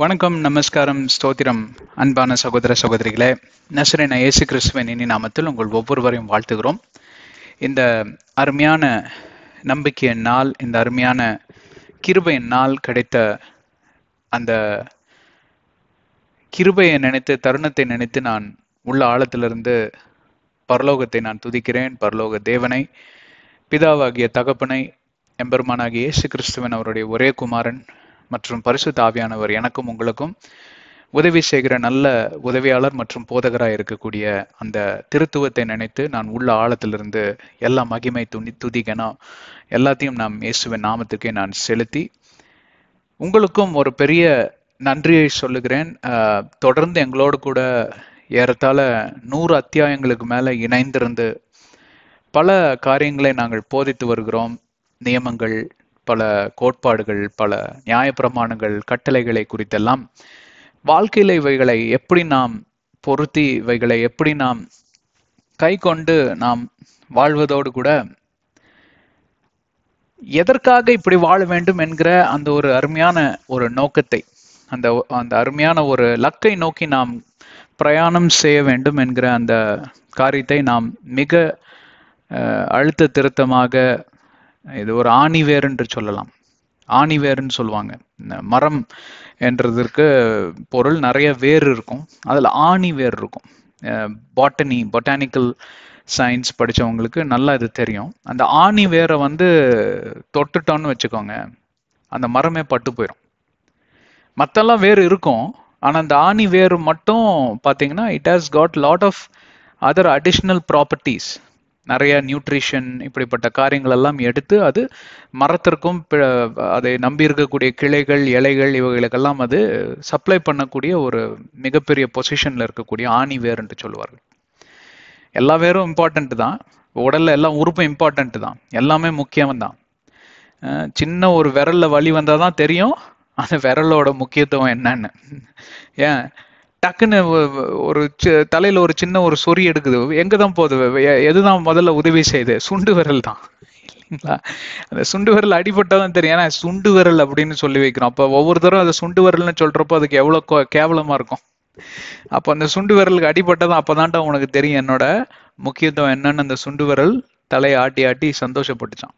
வணக்கம் நமஸ்காரம் ஸ்தோத்திரம் அன்பான சகோதர சகோதரிகளே நசுரன இயேசு கிறிஸ்துவின் இனி நாமத்தில் உங்கள் ஒவ்வொருவரையும் வாழ்த்துகிறோம் இந்த அருமையான நம்பிக்கையின் நாள் இந்த அருமையான கிருபையின் நாள் கிடைத்த அந்த கிருபையை நினைத்து தருணத்தை நினைத்து நான் உள்ள ஆழத்திலிருந்து பரலோகத்தை நான் துதிக்கிறேன் பரலோக தேவனை பிதாவாகிய தகப்பனை எம்பெருமானாகிய இயேசு கிறிஸ்துவன் அவருடைய ஒரே குமாரன் மற்றும் பரிசு தாவியானவர் எனக்கும் உங்களுக்கும் உதவி செய்கிற நல்ல உதவியாளர் மற்றும் போதகராக இருக்கக்கூடிய அந்த திருத்துவத்தை நினைத்து நான் உள்ள ஆழத்திலிருந்து எல்லா மகிமை துணி துதிகனா எல்லாத்தையும் நாம் இயேசுவின் நாமத்துக்கே நான் செலுத்தி உங்களுக்கும் ஒரு பெரிய நன்றியை சொல்லுகிறேன் தொடர்ந்து எங்களோடு கூட ஏறத்தாழ நூறு அத்தியாயங்களுக்கு மேலே இணைந்திருந்து பல காரியங்களை நாங்கள் போதித்து வருகிறோம் நியமங்கள் பல கோட்பாடுகள் பல நியாயப்பிரமாணங்கள் கட்டளைகளை குறித்தெல்லாம் வாழ்க்கையில் இவைகளை எப்படி நாம் பொருத்தி இவைகளை எப்படி நாம் கை கொண்டு நாம் வாழ்வதோடு கூட எதற்காக இப்படி வாழ வேண்டும் என்கிற அந்த ஒரு அருமையான ஒரு நோக்கத்தை அந்த அந்த அருமையான ஒரு லக்கை நோக்கி நாம் பிரயாணம் செய்ய வேண்டும் என்கிற அந்த காரியத்தை நாம் மிக அழுத்த திருத்தமாக இது ஒரு ஆணிவேர் என்று சொல்லலாம் ஆணிவேர்ன்னு சொல்லுவாங்க இந்த மரம் என்றதற்கு பொருள் நிறைய வேர் இருக்கும் அதில் ஆணிவேர் இருக்கும் பாட்டனி பொட்டானிக்கல் சயின்ஸ் படித்தவங்களுக்கு நல்லா இது தெரியும் அந்த ஆணி வேரை வந்து தொட்டுட்டோன்னு வச்சுக்கோங்க அந்த மரமே பட்டு போயிடும் மற்றெல்லாம் வேர் இருக்கும் ஆனால் அந்த ஆணி வேர் மட்டும் பார்த்தீங்கன்னா it has got lot of other additional properties நிறைய நியூட்ரிஷன் இப்படிப்பட்ட காரியங்கள் எல்லாம் எடுத்து அது மரத்திற்கும் அதை நம்பி இருக்கக்கூடிய கிளைகள் இலைகள் இவைகளுக்கெல்லாம் அது சப்ளை பண்ணக்கூடிய ஒரு மிகப்பெரிய பொசிஷன்ல இருக்கக்கூடிய ஆணி வேர் என்று சொல்லுவார்கள் எல்லா வேரும் இம்பார்ட்டன்ட் தான் உடல்ல எல்லா உறுப்பும் இம்பார்ட்டன்ட் தான் எல்லாமே முக்கியம் தான் சின்ன ஒரு விரல்ல வலி வந்தால் தான் தெரியும் அந்த விரலோட முக்கியத்துவம் என்னன்னு ஏன் டக்குன்னு ஒரு தலையில ஒரு சின்ன ஒரு சொறி எடுக்குது எங்க தான் போகுது எதுதான் முதல்ல உதவி செய்யுது சுண்டு விரல் தான் இல்லைங்களா அந்த சுண்டு விரல் அடிபட்டாதான் தெரியும் ஏன்னா சுண்டு விரல் அப்படின்னு சொல்லி வைக்கிறோம் அப்போ ஒவ்வொரு தரம் அதை சுண்டு விரல்னு சொல்றப்போ அதுக்கு எவ்வளோ கேவலமா இருக்கும் அப்போ அந்த சுண்டு விரலுக்கு அடிபட்டதான் அப்போதான்டா உனக்கு தெரியும் என்னோட முக்கியத்துவம் என்னன்னு அந்த சுண்டு விரல் தலையை ஆட்டி ஆட்டி சந்தோஷப்பட்டுச்சான்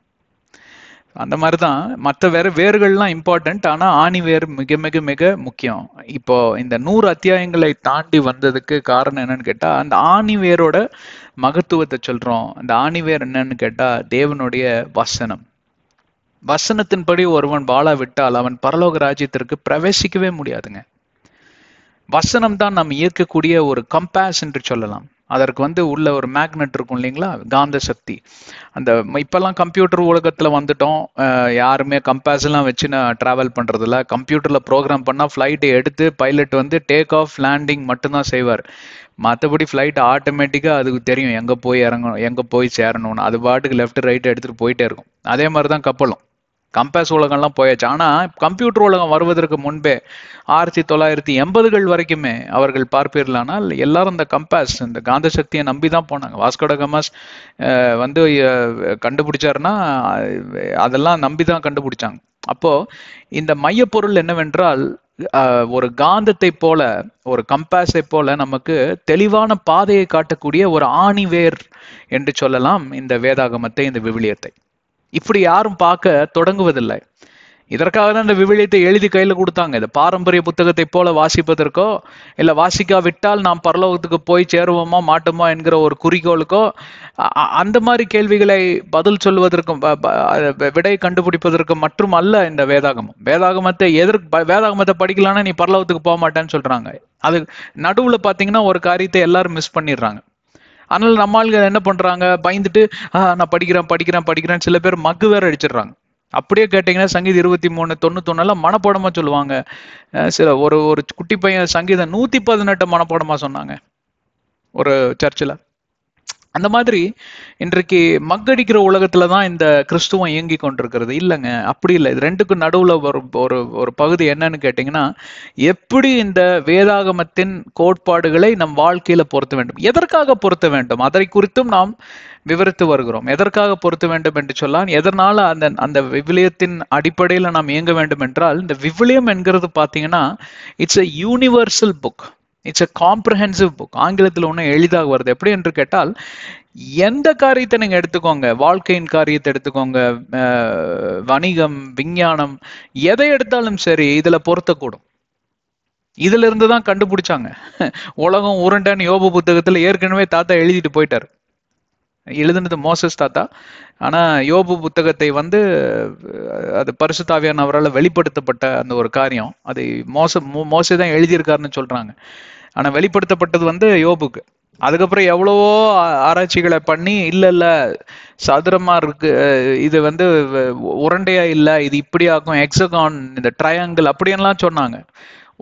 அந்த மாதிரி தான் மற்ற வேற வேர்கள்லாம் இம்பார்ட்டன்ட் ஆனால் ஆணி வேர் மிக மிக மிக முக்கியம் இப்போ இந்த நூறு அத்தியாயங்களை தாண்டி வந்ததுக்கு காரணம் என்னன்னு கேட்டால் அந்த ஆணி வேரோட மகத்துவத்தை சொல்கிறோம் அந்த ஆணி வேர் என்னன்னு கேட்டால் தேவனுடைய வசனம் வசனத்தின்படி ஒருவன் வாழா விட்டால் அவன் பரலோக ராஜ்யத்திற்கு பிரவேசிக்கவே முடியாதுங்க வசனம் தான் நம்ம ஈர்க்கக்கூடிய ஒரு கம்பேஸ் என்று சொல்லலாம் அதற்கு வந்து உள்ள ஒரு மேக்னெட் இருக்கும் இல்லைங்களா காந்த சக்தி அந்த இப்போல்லாம் கம்ப்யூட்டர் உலகத்தில் வந்துட்டோம் யாருமே கம்பேஸ்லாம் வச்சு நான் ட்ராவல் பண்ணுறதில்ல கம்ப்யூட்டரில் ப்ரோக்ராம் பண்ணால் ஃப்ளைட்டு எடுத்து பைலட் வந்து டேக் ஆஃப் லேண்டிங் மட்டும்தான் செய்வார் மற்றபடி ஃப்ளைட் ஆட்டோமேட்டிக்காக அதுக்கு தெரியும் எங்கே போய் இறங்கணும் எங்கே போய் சேரணும்னு அது பாட்டுக்கு லெஃப்ட் ரைட்டு எடுத்துகிட்டு போயிட்டே இருக்கும் அதே மாதிரி தான் கப்பலும் கம்பேஸ் உலகம்லாம் போயாச்சு ஆனால் கம்ப்யூட்டர் உலகம் வருவதற்கு முன்பே ஆயிரத்தி தொள்ளாயிரத்தி எண்பதுகள் வரைக்குமே அவர்கள் பார்ப்பீர்களானால் எல்லாரும் இந்த கம்பேஸ் இந்த காந்த சக்தியை நம்பி தான் போனாங்க வாஸ்கோட கமாஸ் வந்து கண்டுபிடிச்சாருன்னா அதெல்லாம் நம்பி தான் கண்டுபிடிச்சாங்க அப்போ இந்த மையப்பொருள் என்னவென்றால் ஒரு காந்தத்தை போல ஒரு கம்பேஸை போல நமக்கு தெளிவான பாதையை காட்டக்கூடிய ஒரு ஆணிவேர் என்று சொல்லலாம் இந்த வேதாகமத்தை இந்த விவிலியத்தை இப்படி யாரும் பார்க்க தொடங்குவதில்லை இதற்காக தான் இந்த விவிலியத்தை எழுதி கையில் கொடுத்தாங்க இந்த பாரம்பரிய புத்தகத்தை போல வாசிப்பதற்கோ இல்லை வாசிக்காவிட்டால் நாம் பரலோகத்துக்கு போய் சேருவோமா மாட்டோமா என்கிற ஒரு குறிக்கோளுக்கோ அந்த மாதிரி கேள்விகளை பதில் சொல்வதற்கும் விடை கண்டுபிடிப்பதற்கும் மற்றும் அல்ல இந்த வேதாகமம் வேதாகமத்தை எதற்கு வேதாகமத்தை படிக்கலான்னா நீ பரலோகத்துக்கு போக மாட்டேன்னு சொல்றாங்க அது நடுவில் பார்த்தீங்கன்னா ஒரு காரியத்தை எல்லாரும் மிஸ் பண்ணிடுறாங்க அதனால நம்ம ஆளுங்க என்ன பண்றாங்க பயந்துட்டு நான் படிக்கிறேன் படிக்கிறேன் படிக்கிறேன் சில பேர் மக்கு வேற அடிச்சிடுறாங்க அப்படியே கேட்டீங்கன்னா சங்கீத இருபத்தி மூணு தொண்ணூத்தொன்னுல மனப்பாடமா சொல்லுவாங்க சில ஒரு ஒரு குட்டி பையன் சங்கீதம் நூத்தி பதினெட்டு மனப்பாடமா சொன்னாங்க ஒரு சர்ச்சில் அந்த மாதிரி இன்றைக்கு மக்கடிக்கிற உலகத்துல தான் இந்த கிறிஸ்துவம் இயங்கி கொண்டிருக்கிறது இல்லைங்க அப்படி இல்லை இது ரெண்டுக்கும் நடுவுல ஒரு ஒரு ஒரு பகுதி என்னன்னு கேட்டீங்கன்னா எப்படி இந்த வேதாகமத்தின் கோட்பாடுகளை நம் வாழ்க்கையில பொருத்த வேண்டும் எதற்காக பொருத்த வேண்டும் அதை குறித்தும் நாம் விவரித்து வருகிறோம் எதற்காக பொருத்த வேண்டும் என்று சொல்லான் எதனால அந்த அந்த விவிலியத்தின் அடிப்படையில நாம் இயங்க வேண்டும் என்றால் இந்த விவிலியம் என்கிறது பாத்தீங்கன்னா it's a universal book it's a comprehensive book ஆங்கிலத்தில் ஒன்றும் எளிதாக வருது எப்படி என்று கேட்டால் எந்த காரியத்தை நீங்கள் எடுத்துக்கோங்க வாழ்க்கையின் காரியத்தை எடுத்துக்கோங்க வணிகம் விஞ்ஞானம் எதை எடுத்தாலும் சரி இதில் பொருத்தக்கூடும் இதுல இருந்து தான் கண்டுபிடிச்சாங்க உலகம் உருண்டன் யோப புத்தகத்துல ஏற்கனவே தாத்தா எழுதிட்டு போயிட்டாரு எழுதுனது மோசஸ் தாத்தா ஆனா யோபு புத்தகத்தை வந்து அது தாவியான அவரால் வெளிப்படுத்தப்பட்ட அந்த ஒரு காரியம் அதை மோச மோசே தான் எழுதியிருக்காருன்னு சொல்றாங்க ஆனா வெளிப்படுத்தப்பட்டது வந்து யோபுக்கு அதுக்கப்புறம் எவ்வளவோ ஆராய்ச்சிகளை பண்ணி இல்ல இல்ல சதுரமா இருக்கு இது வந்து உரண்டையா இல்ல இது இப்படி ஆகும் எக்ஸகான் இந்த ட்ரையாங்கிள் அப்படின்லாம் சொன்னாங்க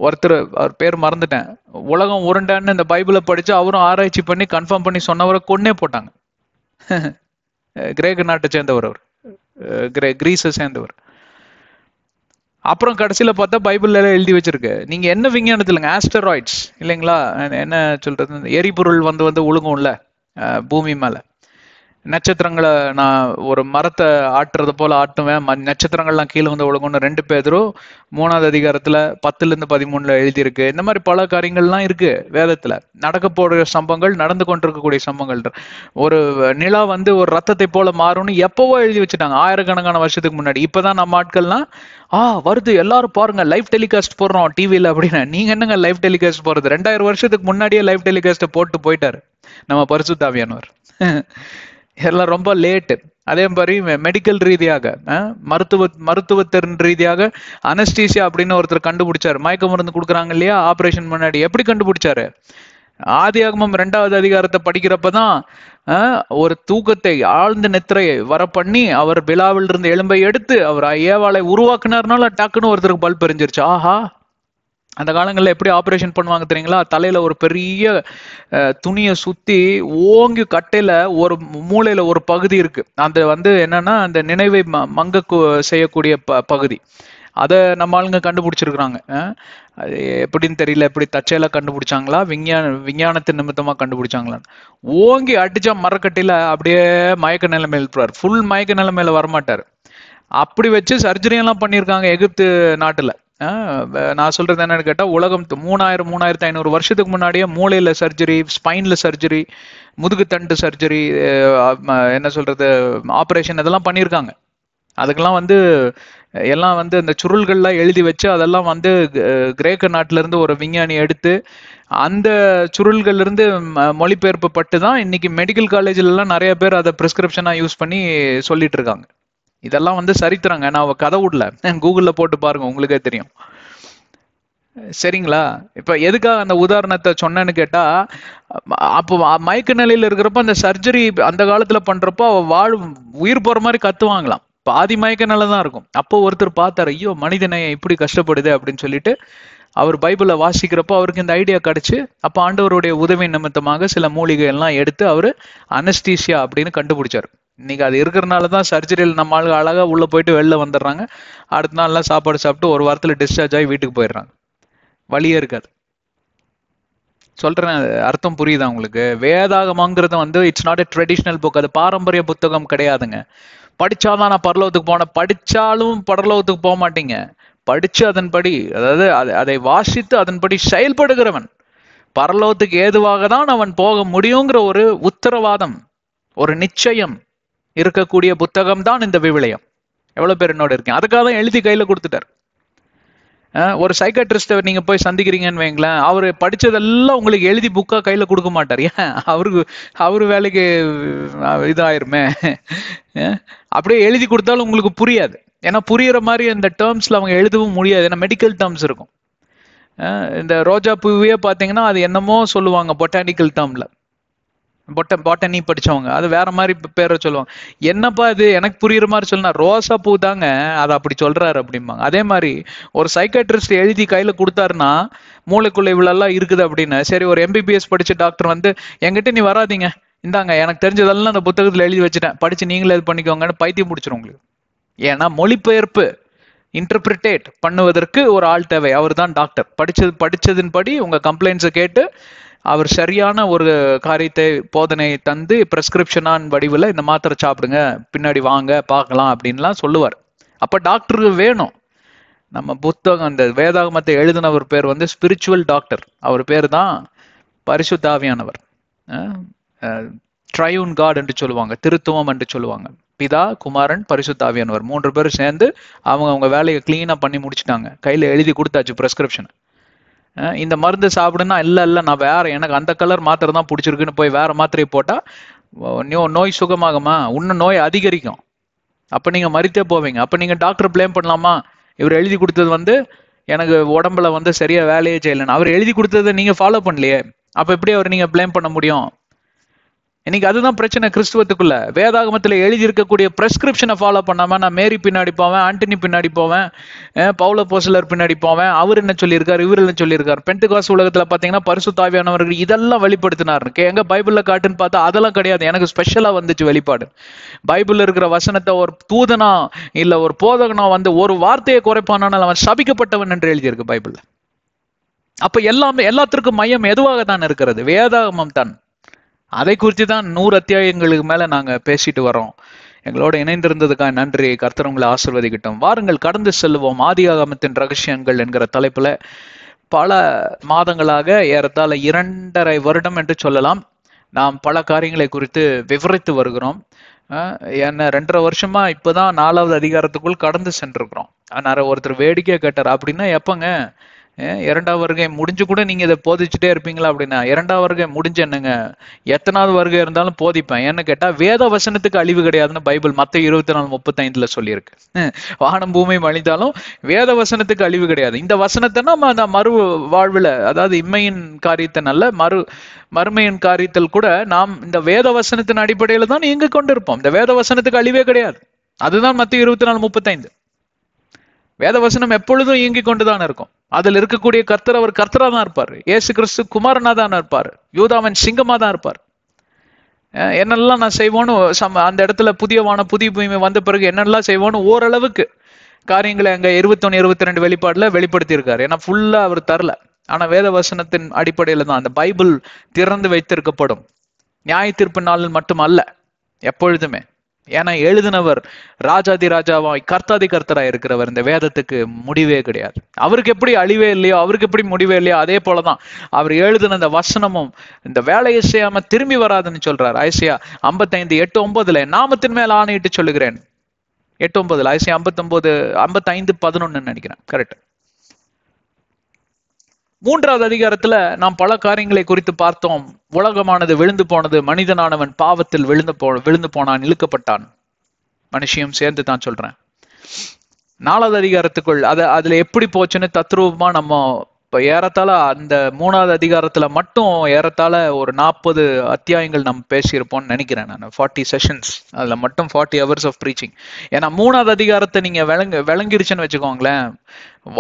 ஒருத்தர் அவர் பேர் மறந்துட்டேன் உலகம் உருண்டான்னு இந்த பைபிளை படிச்சு அவரும் ஆராய்ச்சி பண்ணி கன்ஃபார்ம் பண்ணி சொன்னவரை கொன்னே போட்டாங்க கிரேக் நாட்டை சேர்ந்தவர் அவர் கிரே கிரீஸை சேர்ந்தவர் அப்புறம் கடைசியில் பார்த்தா பைபிள்ல எழுதி வச்சிருக்கு நீங்கள் என்ன விஞ்ஞானத்துலங்க ஆஸ்டராய்ட்ஸ் இல்லைங்களா என்ன சொல்கிறது எரிபொருள் வந்து வந்து ஒழுங்கும்ல பூமி மேலே நட்சத்திரங்களை நான் ஒரு மரத்தை ஆட்டுறது போல ஆட்டுவேன் நட்சத்திரங்கள்லாம் கீழே வந்து ஒழுங்குன்னு ரெண்டு பேதரும் மூணாவது அதிகாரத்துல பத்துலேருந்து பதிமூணில் பதிமூணுல எழுதியிருக்கு இந்த மாதிரி பல காரியங்கள்லாம் இருக்கு வேதத்துல நடக்க போடுற சம்பவங்கள் நடந்து கொண்டிருக்கக்கூடிய சம்பவங்கள் ஒரு நிலா வந்து ஒரு ரத்தத்தை போல மாறும்னு எப்பவோ எழுதி வச்சுட்டாங்க ஆயிரக்கணக்கான வருஷத்துக்கு முன்னாடி இப்பதான் நம்ம ஆட்கள்லாம் ஆ வருது எல்லாரும் பாருங்க லைவ் டெலிகாஸ்ட் போடுறோம் டிவியில அப்படின்னா நீங்க என்னங்க லைவ் டெலிகாஸ்ட் போறது ரெண்டாயிரம் வருஷத்துக்கு முன்னாடியே லைவ் டெலிகாஸ்ட்டை போட்டு போயிட்டாரு நம்ம பரிசுத்தாவியானவர் எல்லாம் ரொம்ப லேட்டு அதே மாதிரி மெடிக்கல் ரீதியாக மருத்துவ மருத்துவத்திறன் ரீதியாக அனஸ்டீசியா அப்படின்னு ஒருத்தர் கண்டுபிடிச்சாரு மயக்க மருந்து கொடுக்குறாங்க இல்லையா ஆப்ரேஷன் முன்னாடி எப்படி கண்டுபிடிச்சாரு ஆதியாகமம் ரெண்டாவது அதிகாரத்தை படிக்கிறப்ப தான் ஒரு தூக்கத்தை ஆழ்ந்த நித்திரையை வர பண்ணி அவர் விழாவில் இருந்து எலும்பை எடுத்து அவர் ஏவாளை உருவாக்குனார்னால டக்குன்னு ஒருத்தருக்கு பல்ப் எரிஞ்சிருச்சு ஆஹா அந்த காலங்களில் எப்படி ஆப்ரேஷன் பண்ணுவாங்க தெரியுங்களா தலையில ஒரு பெரிய துணியை சுத்தி ஓங்கி கட்டையில ஒரு மூளையில ஒரு பகுதி இருக்கு அந்த வந்து என்னன்னா அந்த நினைவை மங்க செய்யக்கூடிய ப பகுதி அதை நம்ம ஆளுங்க கண்டுபிடிச்சிருக்கிறாங்க அது எப்படின்னு தெரியல எப்படி தச்சையில கண்டுபிடிச்சாங்களா விஞ்ஞான விஞ்ஞானத்தின் நிமித்தமாக கண்டுபிடிச்சாங்களான்னு ஓங்கி அடிச்சா மரக்கட்டையில அப்படியே மயக்க நிலைமையில் இருப்பார் ஃபுல் மயக்க நிலைமையில வரமாட்டார் அப்படி வச்சு சர்ஜரி எல்லாம் பண்ணியிருக்காங்க எகிப்து நாட்டுல நான் சொல்றது என்னன்னு கேட்டா உலகம் மூணாயிரம் மூணாயிரத்தி ஐநூறு வருஷத்துக்கு முன்னாடியே மூளையில சர்ஜரி ஸ்பைன்ல சர்ஜரி முதுகு தண்டு சர்ஜரி என்ன சொல்றது ஆப்ரேஷன் இதெல்லாம் பண்ணியிருக்காங்க அதுக்கெல்லாம் வந்து எல்லாம் வந்து இந்த சுருள்கள்லாம் எழுதி வச்சு அதெல்லாம் வந்து கிரேக்க இருந்து ஒரு விஞ்ஞானி எடுத்து அந்த சுருள்கள்லேருந்து மொழிபெயர்ப்பு பட்டு தான் இன்னைக்கு மெடிக்கல் காலேஜ்லலாம் நிறைய பேர் அதை ப்ரிஸ்கிரிப்ஷனாக யூஸ் பண்ணி சொல்லிட்டு இருக்காங்க இதெல்லாம் வந்து சரித்திரங்க நான் அவ கதை விடல கூகுளில் போட்டு பாருங்க உங்களுக்கே தெரியும் சரிங்களா இப்போ எதுக்காக அந்த உதாரணத்தை சொன்னேன்னு கேட்டா அப்போ மயக்க நிலையில இருக்கிறப்ப அந்த சர்ஜரி அந்த காலத்தில் பண்றப்போ அவள் வாழ் உயிர் போற மாதிரி கத்துவாங்களாம் பாதி மயக்க நிலை தான் இருக்கும் அப்போ ஒருத்தர் பார்த்தாரு ஐயோ மனிதனை இப்படி கஷ்டப்படுது அப்படின்னு சொல்லிட்டு அவர் பைபிளை வாசிக்கிறப்போ அவருக்கு இந்த ஐடியா கிடச்சி அப்போ ஆண்டவருடைய உதவி நிமித்தமாக சில மூலிகைகள்லாம் எடுத்து அவர் அனஸ்தீசியா அப்படின்னு கண்டுபிடிச்சார் இன்னைக்கு அது இருக்கிறனால தான் சர்ஜரியில் நம்ம ஆளுங்க அழகாக உள்ளே போயிட்டு வெளில வந்துடுறாங்க அடுத்த நாள்லாம் சாப்பாடு சாப்பிட்டு ஒரு வாரத்தில் டிஸ்சார்ஜ் ஆகி வீட்டுக்கு போயிடுறாங்க வழியே இருக்காது சொல்கிறேன் அர்த்தம் புரியுதா உங்களுக்கு வேதாகமங்கிறது வந்து it's not a traditional book அது பாரம்பரிய புத்தகம் கிடையாதுங்க படித்தாதான் நான் பரலோகத்துக்கு போனேன் படித்தாலும் பரலோகத்துக்கு போக மாட்டீங்க படித்து அதன்படி அதாவது அதை வாசித்து அதன்படி செயல்படுகிறவன் பரலோகத்துக்கு ஏதுவாக தான் அவன் போக முடியுங்கிற ஒரு உத்தரவாதம் ஒரு நிச்சயம் இருக்கக்கூடிய புத்தகம் தான் இந்த விவிலியம் எவ்வளோ பேர் என்னோட இருக்கேன் அதுக்காக தான் எழுதி கையில் கொடுத்துட்டார் ஒரு சைக்காட்ரிஸ்ட்டை நீங்கள் போய் சந்திக்கிறீங்கன்னு வைங்களேன் அவர் படித்ததெல்லாம் உங்களுக்கு எழுதி புக்காக கையில் கொடுக்க மாட்டார் ஏன் அவருக்கு அவர் வேலைக்கு இதாயிருமே அப்படியே எழுதி கொடுத்தாலும் உங்களுக்கு புரியாது ஏன்னா புரியுற மாதிரி அந்த டேர்ம்ஸில் அவங்க எழுதவும் முடியாது ஏன்னா மெடிக்கல் டேர்ம்ஸ் இருக்கும் இந்த ரோஜா பூவே பார்த்தீங்கன்னா அது என்னமோ சொல்லுவாங்க பொட்டானிக்கல் டேர்மில் பொட்ட பாட்டனி படிச்சவங்க அது வேற மாதிரி பேரை சொல்லுவாங்க என்னப்பா இது எனக்கு புரியுற மாதிரி சொல்லுனா ரோசா பூ தாங்க அதை அப்படி சொல்றாரு அப்படிம்பாங்க அதே மாதிரி ஒரு சைக்காட்ரிஸ்ட் எழுதி கையில கொடுத்தாருன்னா மூளைக்குள்ள இவ்வளெல்லாம் இருக்குது அப்படின்னு சரி ஒரு எம்பிபிஎஸ் படிச்ச டாக்டர் வந்து என்கிட்ட நீ வராதிங்க இந்தாங்க எனக்கு தெரிஞ்சதெல்லாம் அந்த புத்தகத்துல எழுதி வச்சுட்டேன் படிச்சு நீங்களே இது பண்ணிக்கோங்கன்னு பைத்தியம் முடிச்சிடும் உங்களுக்கு ஏன்னா மொழிபெயர்ப்பு இன்டர்பிரிட்டேட் பண்ணுவதற்கு ஒரு ஆள் தேவை அவர் தான் டாக்டர் படிச்சது படி உங்க கம்ப்ளைண்ட்ஸை கேட்டு அவர் சரியான ஒரு காரியத்தை போதனை தந்து ப்ரெஸ்கிரிப்ஷனான் வடிவில் இந்த மாத்திரை சாப்பிடுங்க பின்னாடி வாங்க பார்க்கலாம் அப்படின்லாம் சொல்லுவார் அப்போ டாக்டருக்கு வேணும் நம்ம புத்தகம் அந்த வேதாகமத்தை எழுதினவர் பேர் வந்து ஸ்பிரிச்சுவல் டாக்டர் அவர் பேர் தான் பரிசுத்தாவியானவர் ட்ரையூன் காட் என்று சொல்லுவாங்க திருத்துவம் என்று சொல்லுவாங்க பிதா குமாரன் பரிசுத்தாவியானவர் மூன்று பேரும் சேர்ந்து அவங்க அவங்க வேலையை கிளீனாக பண்ணி முடிச்சிட்டாங்க கையில் எழுதி கொடுத்தாச்சு ப்ரெஸ்கிரிப்ஷனை இந்த மருந்து சாப்பிடுன்னா இல்லை இல்லை நான் வேற எனக்கு அந்த கலர் மாத்திரை தான் பிடிச்சிருக்குன்னு போய் வேற மாத்திரையை போட்டால் நோய் சுகமாகுமா இன்னும் நோய் அதிகரிக்கும் அப்போ நீங்கள் மறித்தே போவீங்க அப்போ நீங்கள் டாக்டர் பிளேம் பண்ணலாமா இவர் எழுதி கொடுத்தது வந்து எனக்கு உடம்புல வந்து சரியா வேலையே செய்யலைன்னு அவர் எழுதி கொடுத்ததை நீங்கள் ஃபாலோ பண்ணலையே அப்போ எப்படி அவர் நீங்கள் பிளேம் பண்ண முடியும் இன்னைக்கு அதுதான் பிரச்சனை கிறிஸ்துவத்துக்குள்ள வேதாகமத்தில் எழுதி இருக்கக்கூடிய ப்ரெஸ்கிரிப்ஷனை ஃபாலோ பண்ணாம நான் மேரி பின்னாடி போவேன் ஆண்டனி பின்னாடி போவேன் பவுல போசலர் பின்னாடி போவேன் அவர் என்ன சொல்லியிருக்காரு இவர் என்ன சொல்லியிருக்காரு பெண்டு காசு உலகத்தில் பார்த்தீங்கன்னா பரிசு தாவியானவர்கள் இதெல்லாம் வெளிப்படுத்தினார் எங்க பைபிளில் காட்டுன்னு பார்த்தா அதெல்லாம் கிடையாது எனக்கு ஸ்பெஷலாக வந்துச்சு வெளிப்பாடு பைபிளில் இருக்கிற வசனத்தை ஒரு தூதனா இல்லை ஒரு போதகனா வந்து ஒரு வார்த்தையை குறைப்பானால் அவன் சபிக்கப்பட்டவன் என்று எழுதியிருக்கு பைபிளில் அப்ப எல்லாமே எல்லாத்திற்கும் மையம் எதுவாக தான் இருக்கிறது வேதாகமம் தான் அதை குறித்து தான் நூறு அத்தியாயங்களுக்கு மேல நாங்க பேசிட்டு வரோம் எங்களோட இணைந்திருந்ததுக்காக நன்றி கர்த்தர் உங்களை ஆசிர்வதிக்கிட்டோம் வாருங்கள் கடந்து செல்வோம் ஆகமத்தின் ரகசியங்கள் என்கிற தலைப்புல பல மாதங்களாக ஏறத்தாழ இரண்டரை வருடம் என்று சொல்லலாம் நாம் பல காரியங்களை குறித்து விவரித்து வருகிறோம் என்ன ரெண்டரை வருஷமா இப்போதான் நாலாவது அதிகாரத்துக்குள் கடந்து சென்றிருக்கிறோம் நிறைய ஒருத்தர் வேடிக்கையை கேட்டார் அப்படின்னா எப்பங்க இரண்டாவது வருகை முடிஞ்சு கூட நீங்கள் இதை போதிச்சுட்டே இருப்பீங்களா அப்படின்னா இரண்டாவது வருகை முடிஞ்ச என்னங்க எத்தனாவது வருகை இருந்தாலும் போதிப்பேன் ஏன்னு கேட்டால் வேத வசனத்துக்கு அழிவு கிடையாதுன்னு பைபிள் மற்ற இருபத்தி நாலு முப்பத்தைந்தில் சொல்லியிருக்கு வானம் பூமி அழிந்தாலும் வேத வசனத்துக்கு அழிவு கிடையாது இந்த வசனத்தை நம்ம அந்த மறு வாழ்வில் அதாவது இம்மையின் காரியத்தை நல்ல மறு மறுமையின் காரியத்தில் கூட நாம் இந்த வேத வசனத்தின் அடிப்படையில் தான் இங்கு கொண்டிருப்போம் இந்த வேத வசனத்துக்கு அழிவே கிடையாது அதுதான் மத்திய இருபத்தி நாலு முப்பத்தைந்து வேத வசனம் எப்பொழுதும் இயங்கிக் கொண்டுதான் இருக்கும் அதில் இருக்கக்கூடிய கர்த்தர் அவர் கர்த்தரா தான் இருப்பார் ஏசு கிறிஸ்து குமாரனா தான் இருப்பார் யூதாவன் சிங்கமா தான் இருப்பார் என்னெல்லாம் நான் செய்வோன்னு சம அந்த இடத்துல புதியவான புதிய பூமி வந்த பிறகு என்னெல்லாம் செய்வோன்னு ஓரளவுக்கு காரியங்களை அங்கே இருபத்தொன்னு இருபத்தி ரெண்டு வெளிப்பாடில் வெளிப்படுத்தியிருக்கார் ஏன்னா ஃபுல்லாக அவர் தரல ஆனால் வேத வசனத்தின் அடிப்படையில் தான் அந்த பைபிள் திறந்து வைத்திருக்கப்படும் நியாய தீர்ப்பு நாளில் மட்டும் அல்ல எப்பொழுதுமே ஏன்னா எழுதினவர் ராஜாதி ராஜாவாய் கர்த்தாதி கர்த்தராய் இருக்கிறவர் இந்த வேதத்துக்கு முடிவே கிடையாது அவருக்கு எப்படி அழிவே இல்லையோ அவருக்கு எப்படி முடிவே இல்லையோ அதே போலதான் அவர் எழுதின இந்த வசனமும் இந்த வேலையை செய்யாம திரும்பி வராதுன்னு சொல்றாரு ஐசியா ஐம்பத்தைந்து எட்டு ஒன்பதுல நாமத்தின் மேல் ஆணையிட்டு சொல்லுகிறேன் எட்டு ஒன்பதுல ஐசியா ஐம்பத்தி ஐந்து பதினொன்னு நினைக்கிறேன் கரெக்ட் மூன்றாவது அதிகாரத்துல நாம் பல காரியங்களை குறித்து பார்த்தோம் உலகமானது விழுந்து போனது மனிதனானவன் பாவத்தில் விழுந்து போ விழுந்து போனான் இழுக்கப்பட்டான் மனுஷியும் சேர்ந்து தான் சொல்றேன் நாலாவது அதிகாரத்துக்குள் அதை அதுல எப்படி போச்சுன்னு தத்ரூபமா நம்ம இப்போ ஏறத்தாழ அந்த மூணாவது அதிகாரத்துல மட்டும் ஏறத்தாழ ஒரு நாற்பது அத்தியாயங்கள் நம்ம பேசியிருப்போம்னு நினைக்கிறேன் நான் ஃபார்ட்டி செஷன்ஸ் அதுல மட்டும் ஃபார்ட்டி ஹவர்ஸ் ஆஃப் ப்ரீச்சிங் ஏன்னா மூணாவது அதிகாரத்தை நீங்க விளங்கு விளங்கிருச்சுன்னு வச்சுக்கோங்களேன்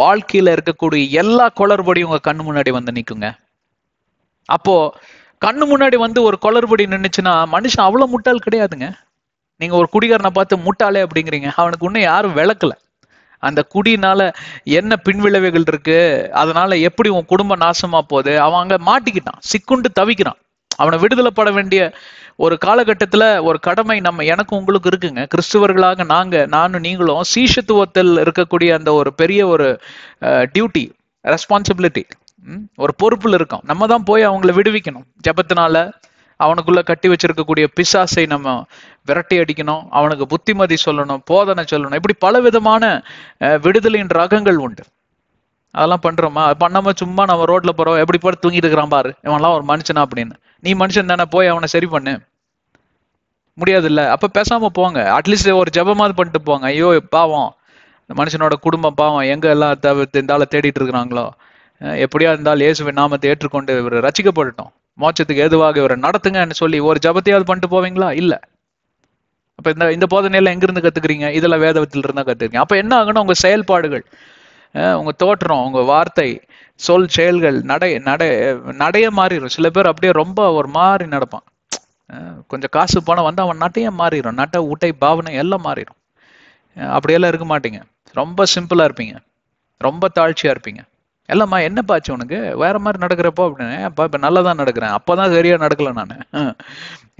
வாழ்க்கையில இருக்கக்கூடிய எல்லா குளறுபடியும் உங்க கண்ணு முன்னாடி வந்து நிக்குங்க அப்போ கண்ணு முன்னாடி வந்து ஒரு குளறுபடி நின்றுச்சுன்னா மனுஷன் அவ்வளவு முட்டாள் கிடையாதுங்க நீங்க ஒரு குடிகாரனை பார்த்து முட்டாளே அப்படிங்கிறீங்க அவனுக்கு இன்னும் யாரும் விளக்கல அந்த குடினால என்ன பின்விளைவுகள் இருக்கு அதனால எப்படி உன் குடும்பம் நாசமா போகுது அவன் அங்க மாட்டிக்கிட்டான் சிக்குண்டு தவிக்கிறான் அவனை விடுதலைப்பட வேண்டிய ஒரு காலகட்டத்துல ஒரு கடமை நம்ம எனக்கு உங்களுக்கு இருக்குங்க கிறிஸ்துவர்களாக நாங்க நானும் நீங்களும் சீஷத்துவத்தில் இருக்கக்கூடிய அந்த ஒரு பெரிய ஒரு டியூட்டி ரெஸ்பான்சிபிலிட்டி ஒரு பொறுப்புல இருக்கோம் நம்ம தான் போய் அவங்கள விடுவிக்கணும் ஜபத்தினால அவனுக்குள்ள கட்டி வச்சிருக்கக்கூடிய பிசாசை நம்ம விரட்டி அடிக்கணும் அவனுக்கு புத்திமதி சொல்லணும் போதனை சொல்லணும் இப்படி பல விதமான விடுதலின் ரகங்கள் உண்டு அதெல்லாம் பண்றோமா பண்ணாம சும்மா நம்ம ரோட்ல போறோம் எப்படி போட தூங்கிட்டு இருக்கிறான் பாரு இவன்லாம் ஒரு மனுஷனா அப்படின்னு நீ மனுஷன் தானே போய் அவனை சரி பண்ணு முடியாது இல்ல அப்ப பேசாம போங்க அட்லீஸ்ட் ஒரு ஜபமாவது பண்ணிட்டு போங்க ஐயோ பாவம் மனுஷனோட குடும்பம் பாவம் எங்க எல்லாம் இந்த ஆளை தேடிட்டு இருக்கிறாங்களோ எப்படியா இருந்தாலும் இயேசுவை நாமத்தை ஏற்றுக்கொண்டு இவர் ரசிக்கப்படட்டும் மோச்சத்துக்கு எதுவாக இவரை நடத்துங்கன்னு சொல்லி ஒரு ஜபத்தையாவது பண்ணிட்டு போவீங்களா இல்ல அப்ப இந்த இந்த போதனையில இருந்து கத்துக்கிறீங்க இதெல்லாம் வேதவத்தில் இருந்தா கத்துக்கிறீங்க அப்ப என்ன ஆகணும் உங்க செயல்பாடுகள் உங்கள் தோற்றம் உங்கள் வார்த்தை சொல் செயல்கள் நடை நடை நடைய மாறிடும் சில பேர் அப்படியே ரொம்ப ஒரு மாறி நடப்பான் கொஞ்சம் காசு பணம் வந்து அவன் நட்டையே மாறிடும் நட ஊட்டை பாவனை எல்லாம் மாறிடும் அப்படியெல்லாம் இருக்க மாட்டீங்க ரொம்ப சிம்பிளாக இருப்பீங்க ரொம்ப தாழ்ச்சியாக இருப்பீங்க எல்லாம்மா என்ன பாச்சு உனக்கு வேற மாதிரி நடக்கிறப்போ அப்படின்னு அப்பா இப்போ நல்லா தான் நடக்கிறேன் அப்போ தான் சரியாக நடக்கல நான்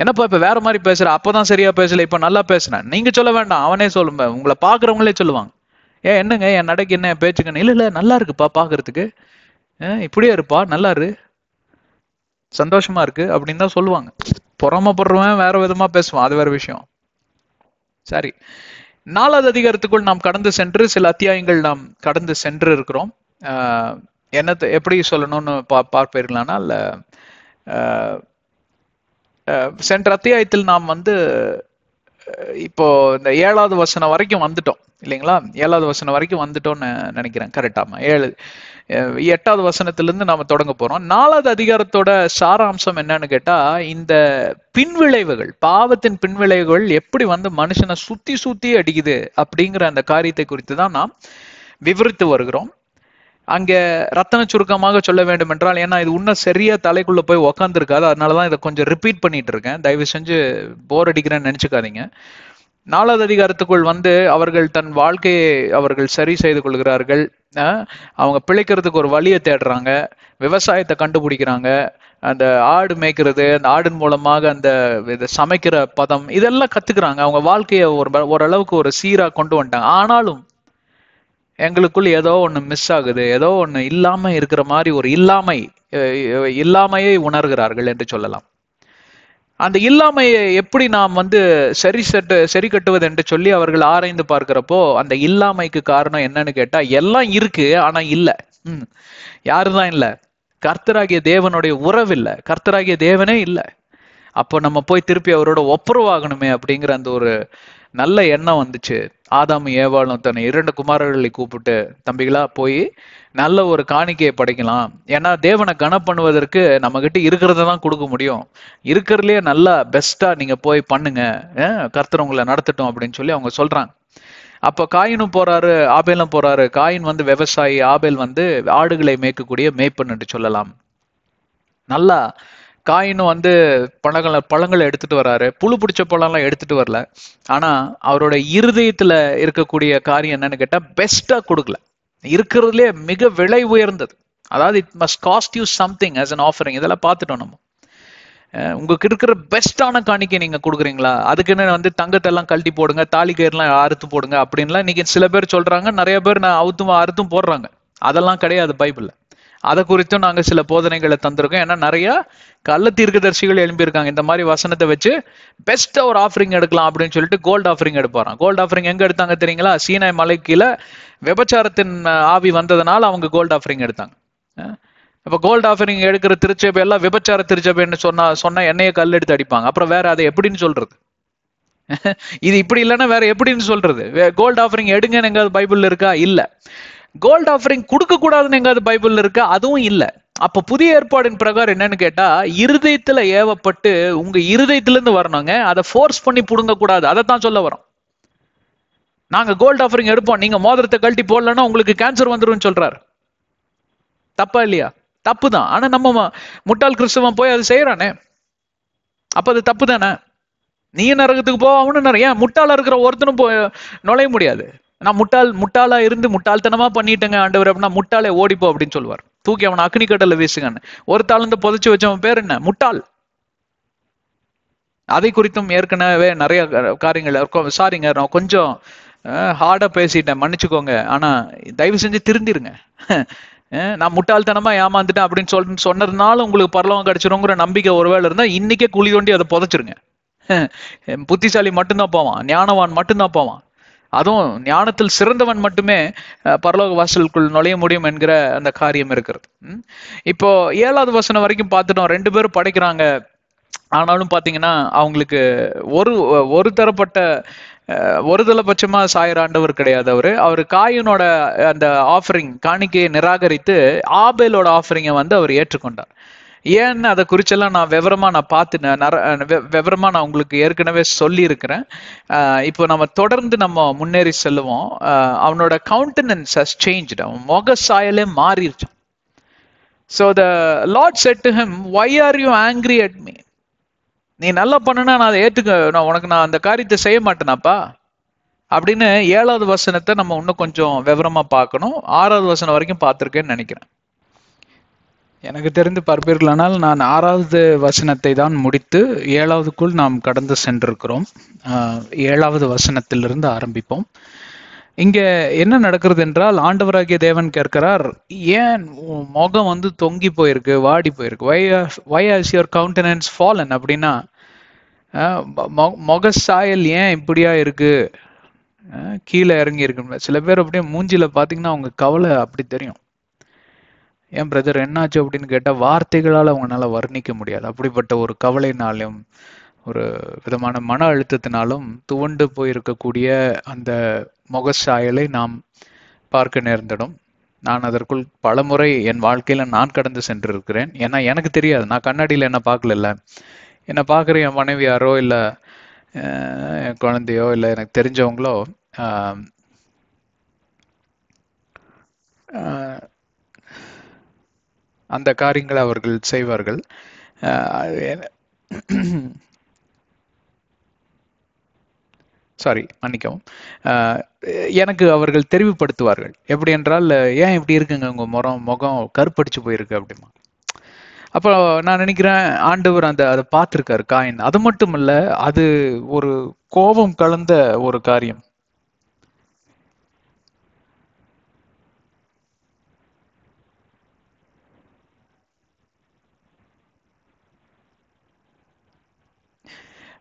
என்னப்பா இப்போ வேற மாதிரி பேசுகிறேன் அப்போ தான் சரியாக பேசல இப்போ நல்லா பேசுகிறேன் நீங்கள் சொல்ல வேண்டாம் அவனே சொல்லுவேன் உங்களை பார்க்குறவங்களே சொல்லுவாங்க ஏன் என்னங்க என் நடைக்கு என்ன பேச்சுக்கன்னு இல்லை இல்லை நல்லா இருக்குப்பா பார்க்கறதுக்கு இப்படியே இருப்பா நல்லா இரு சந்தோஷமா இருக்கு அப்படின்னு தான் சொல்லுவாங்க போடுறவன் வேற விதமா பேசுவான் அது வேற விஷயம் சரி நாலாவது அதிகாரத்துக்குள் நாம் கடந்து சென்று சில அத்தியாயங்கள் நாம் கடந்து சென்று இருக்கிறோம் என்னத்தை எப்படி சொல்லணும்னு பா இல்லை சென்ற அத்தியாயத்தில் நாம் வந்து இப்போ இந்த ஏழாவது வசனம் வரைக்கும் வந்துட்டோம் இல்லைங்களா ஏழாவது வசனம் வரைக்கும் வந்துட்டோம்னு நினைக்கிறேன் கரெக்டாமா ஏழு எட்டாவது வசனத்திலிருந்து நாம தொடங்க போறோம் நாலாவது அதிகாரத்தோட சாராம்சம் என்னன்னு கேட்டா இந்த பின்விளைவுகள் பாவத்தின் பின்விளைவுகள் எப்படி வந்து மனுஷனை சுத்தி சுத்தி அடிக்குது அப்படிங்கிற அந்த காரியத்தை குறித்து தான் நாம் விவரித்து வருகிறோம் அங்கே ரத்தன சுருக்கமாக சொல்ல வேண்டும் என்றால் ஏன்னா இது இன்னும் சரியா தலைக்குள்ள போய் உக்காந்துருக்காது அதனாலதான் இதை கொஞ்சம் ரிப்பீட் பண்ணிட்டு இருக்கேன் தயவு செஞ்சு போர் அடிக்கிறேன்னு நினைச்சுக்காதீங்க நாலாவது அதிகாரத்துக்குள் வந்து அவர்கள் தன் வாழ்க்கையை அவர்கள் சரி செய்து கொள்கிறார்கள் அவங்க பிழைக்கிறதுக்கு ஒரு வழியை தேடுறாங்க விவசாயத்தை கண்டுபிடிக்கிறாங்க அந்த ஆடு மேய்க்கிறது அந்த ஆடின் மூலமாக அந்த இதை சமைக்கிற பதம் இதெல்லாம் கத்துக்கிறாங்க அவங்க வாழ்க்கையை ஒரு ஓரளவுக்கு ஒரு சீராக கொண்டு வந்துட்டாங்க ஆனாலும் எங்களுக்குள் ஏதோ ஒன்று மிஸ் ஆகுது ஏதோ ஒன்று இல்லாமல் இருக்கிற மாதிரி ஒரு இல்லாமை இல்லாமையை உணர்கிறார்கள் என்று சொல்லலாம் அந்த இல்லாமையை எப்படி நாம் வந்து சரி சட்டு சரி கட்டுவது என்று சொல்லி அவர்கள் ஆராய்ந்து பார்க்கிறப்போ அந்த இல்லாமைக்கு காரணம் என்னன்னு கேட்டால் எல்லாம் இருக்கு ஆனால் இல்லை ம் யாரு தான் இல்லை கர்த்தராகிய தேவனுடைய உறவு இல்லை கர்த்தராகிய தேவனே இல்லை அப்போ நம்ம போய் திருப்பி அவரோட ஒப்புரவாகணுமே அப்படிங்கிற அந்த ஒரு நல்ல எண்ணம் வந்துச்சு ஆதாம் ஏவாளும் தன் இரண்டு குமாரர்களை கூப்பிட்டு தம்பிகளா போய் நல்ல ஒரு காணிக்கையை படைக்கலாம் ஏன்னா தேவனை கன பண்ணுவதற்கு நம்ம கிட்ட இருக்கிறத தான் கொடுக்க முடியும் இருக்கிறதுலயே நல்லா பெஸ்டா நீங்க போய் பண்ணுங்க கர்த்தர் உங்களை நடத்தட்டும் அப்படின்னு சொல்லி அவங்க சொல்றாங்க அப்போ காயினும் போறாரு ஆபேலும் போறாரு காயின் வந்து விவசாயி ஆபேல் வந்து ஆடுகளை மேய்க்கக்கூடிய என்று சொல்லலாம் நல்லா காயினும் வந்து பழங்களை பழங்களை எடுத்துட்டு வராரு புழு பிடிச்ச பழம்லாம் எடுத்துட்டு வரல ஆனா அவரோட இருதயத்துல இருக்கக்கூடிய காரியம் என்னன்னு கேட்டா பெஸ்டா கொடுக்கல இருக்கிறதுலே மிக விலை உயர்ந்தது அதாவது it must cost you something as an offering இதெல்லாம் பார்த்துட்டோம் நம்ம உங்களுக்கு இருக்கிற பெஸ்டான காணிக்கை நீங்க கொடுக்குறீங்களா அதுக்குன்னு வந்து தங்கத்தெல்லாம் கழட்டி போடுங்க தாலி கயிறுலாம் அறுத்து போடுங்க அப்படின்லாம் இன்னைக்கு சில பேர் சொல்றாங்க நிறைய பேர் நான் அவுத்தும் அறுத்தும் போடுறாங்க அதெல்லாம் கிடையாது பைபிள்ல அதை குறித்தும் நாங்கள் சில போதனைகளை தந்திருக்கோம் ஏன்னா நிறைய கள்ள தீர்க்கதரிசிகள் எழும்பியிருக்காங்க இந்த மாதிரி வசனத்தை வச்சு பெஸ்ட்டாக ஒரு ஆஃபரிங் எடுக்கலாம் அப்படின்னு சொல்லிட்டு கோல்டு ஆஃபரிங் எடுப்பாராம் கோல்டு ஆஃபரிங் எங்கே எடுத்தாங்க தெரியுங்களா சீனாய் மலை கீழே விபச்சாரத்தின் ஆவி வந்ததுனால அவங்க கோல்டு ஆஃபரிங் எடுத்தாங்க இப்போ கோல்டு ஆஃபரிங் எடுக்கிற திருச்சபை எல்லாம் விபச்சார திருச்சபைன்னு சொன்னா சொன்னா என்னைய கல் எடுத்து அடிப்பாங்க அப்புறம் வேற அதை எப்படின்னு சொல்றது இது இப்படி இல்லைன்னா வேற எப்படின்னு சொல்றது கோல்டு ஆஃபரிங் எடுங்கன்னு எங்காவது பைபிள் இருக்கா இல்லை கோல்ட் ஆஃபரிங் கொடுக்க கூடாதுன்னு எங்காவது பைபிள் இருக்கு அதுவும் இல்லை அப்ப புதிய ஏற்பாடின் பிரகாரம் என்னன்னு கேட்டா இருதயத்துல ஏவப்பட்டு உங்க இருதயத்துல இருந்து வரணுங்க அதை ஃபோர்ஸ் பண்ணி புடுங்க கூடாது அதை தான் சொல்ல வரோம் நாங்க கோல்ட் ஆஃபரிங் எடுப்போம் நீங்க மோதிரத்தை கழட்டி போடலன்னா உங்களுக்கு கேன்சர் வந்துடும் சொல்றாரு தப்பா இல்லையா தப்பு தான் ஆனா நம்ம முட்டாள் கிறிஸ்தவன் போய் அது செய்யறானே அப்ப அது தப்பு தானே நீ நரகத்துக்கு போ நிறைய முட்டாளா இருக்கிற ஒருத்தனும் போய் நுழைய முடியாது நான் முட்டாள் முட்டாளா இருந்து முட்டாள்தனமா பண்ணிட்டேங்க ஆண்டவர் அப்படின்னா முட்டாளே ஓடிப்போ அப்படின்னு சொல்லுவார் தூக்கி அவனை அக்னி கட்டல வீசுங்கன்னு ஒரு தாழ்ந்த புதைச்சு வச்சவன் பேர் என்ன முட்டாள் அதை குறித்தும் ஏற்கனவே நிறைய காரியங்கள் இருக்கும் சாரிங்க நான் கொஞ்சம் ஹார்டா பேசிட்டேன் மன்னிச்சுக்கோங்க ஆனா தயவு செஞ்சு திருந்திருங்க நான் முட்டாள்தனமா ஏமாந்துட்டேன் அப்படின்னு சொல்ல சொன்னதுனால உங்களுக்கு பரலவம் கிடைச்சிருங்கிற நம்பிக்கை ஒருவேளை இருந்தா இன்னைக்கே குழி தோண்டி அதை புதைச்சிருங்க புத்திசாலி மட்டும்தான் போவான் ஞானவான் மட்டும்தான் போவான் அதுவும் ஞானத்தில் சிறந்தவன் மட்டுமே பரலோக வாசலுக்குள் நுழைய முடியும் என்கிற அந்த காரியம் இருக்கிறது இப்போ ஏழாவது வசனம் வரைக்கும் பார்த்துட்டோம் ரெண்டு பேரும் படைக்கிறாங்க ஆனாலும் பார்த்தீங்கன்னா அவங்களுக்கு ஒரு ஒரு தரப்பட்ட ஒரு தலைபட்சமா சாயிற ஆண்டவர் கிடையாது அவர் அவர் காயினோட அந்த ஆஃபரிங் காணிக்கையை நிராகரித்து ஆபேலோட ஆஃபரிங்கை வந்து அவர் ஏற்றுக்கொண்டார் ஏன்னு அதை குறிச்செல்லாம் நான் விவரமா நான் பார்த்து விவரமா நான் உங்களுக்கு ஏற்கனவே சொல்லியிருக்கிறேன் இப்போ நம்ம தொடர்ந்து நம்ம முன்னேறி செல்லுவோம் அவனோட கவுண்டனன்ஸ் ஹஸ் சேஞ்ச் அவன் முக சாயலே மாறிடுச்சான் so the lord said to him why are you angry at me நீ நல்லா பண்ணனா நான் அதை ஏற்றுக்க நான் உனக்கு நான் அந்த காரியத்தை செய்ய மாட்டேனாப்பா அப்படின்னு ஏழாவது வசனத்தை நம்ம இன்னும் கொஞ்சம் விவரமா பார்க்கணும் ஆறாவது வசனம் வரைக்கும் பார்த்துருக்கேன்னு நினைக்கிறேன் எனக்கு தெரிந்து பார்ப்பீர்களானால் நான் ஆறாவது வசனத்தை தான் முடித்து ஏழாவதுக்குள் நாம் கடந்து சென்றிருக்கிறோம் ஏழாவது வசனத்திலிருந்து ஆரம்பிப்போம் இங்கே என்ன நடக்கிறது என்றால் ஆண்டவராகிய தேவன் கேட்கிறார் ஏன் முகம் வந்து தொங்கி போயிருக்கு வாடி போயிருக்கு why why your countenance fallen அப்படின்னா முக சாயல் ஏன் இப்படியா இருக்கு கீழே இறங்கி இருக்கு சில பேர் அப்படியே மூஞ்சியில் பார்த்தீங்கன்னா அவங்க கவலை அப்படி தெரியும் என் பிரதர் என்னாச்சு அப்படின்னு கேட்டால் வார்த்தைகளால் அவங்களால வர்ணிக்க முடியாது அப்படிப்பட்ட ஒரு கவலைனாலும் ஒரு விதமான மன அழுத்தத்தினாலும் துவண்டு போயிருக்கக்கூடிய அந்த முகச்சாயலை நாம் பார்க்க நேர்ந்திடும் நான் அதற்குள் பலமுறை என் வாழ்க்கையில நான் கடந்து சென்றிருக்கிறேன் ஏன்னா எனக்கு தெரியாது நான் கண்ணாடியில் என்ன பார்க்கல என்னை பார்க்குற என் மனைவியாரோ இல்லை என் குழந்தையோ இல்லை எனக்கு தெரிஞ்சவங்களோ அந்த காரியங்களை அவர்கள் செய்வார்கள் சாரி மன்னிக்கவும் எனக்கு அவர்கள் தெரிவுபடுத்துவார்கள் எப்படி என்றால் ஏன் இப்படி இருக்குங்க உங்கள் முறம் முகம் கருப்படிச்சு போயிருக்கு அப்படிமா அப்போ நான் நினைக்கிறேன் ஆண்டவர் அந்த அதை பார்த்துருக்காரு காயின் அது மட்டும் இல்லை அது ஒரு கோபம் கலந்த ஒரு காரியம்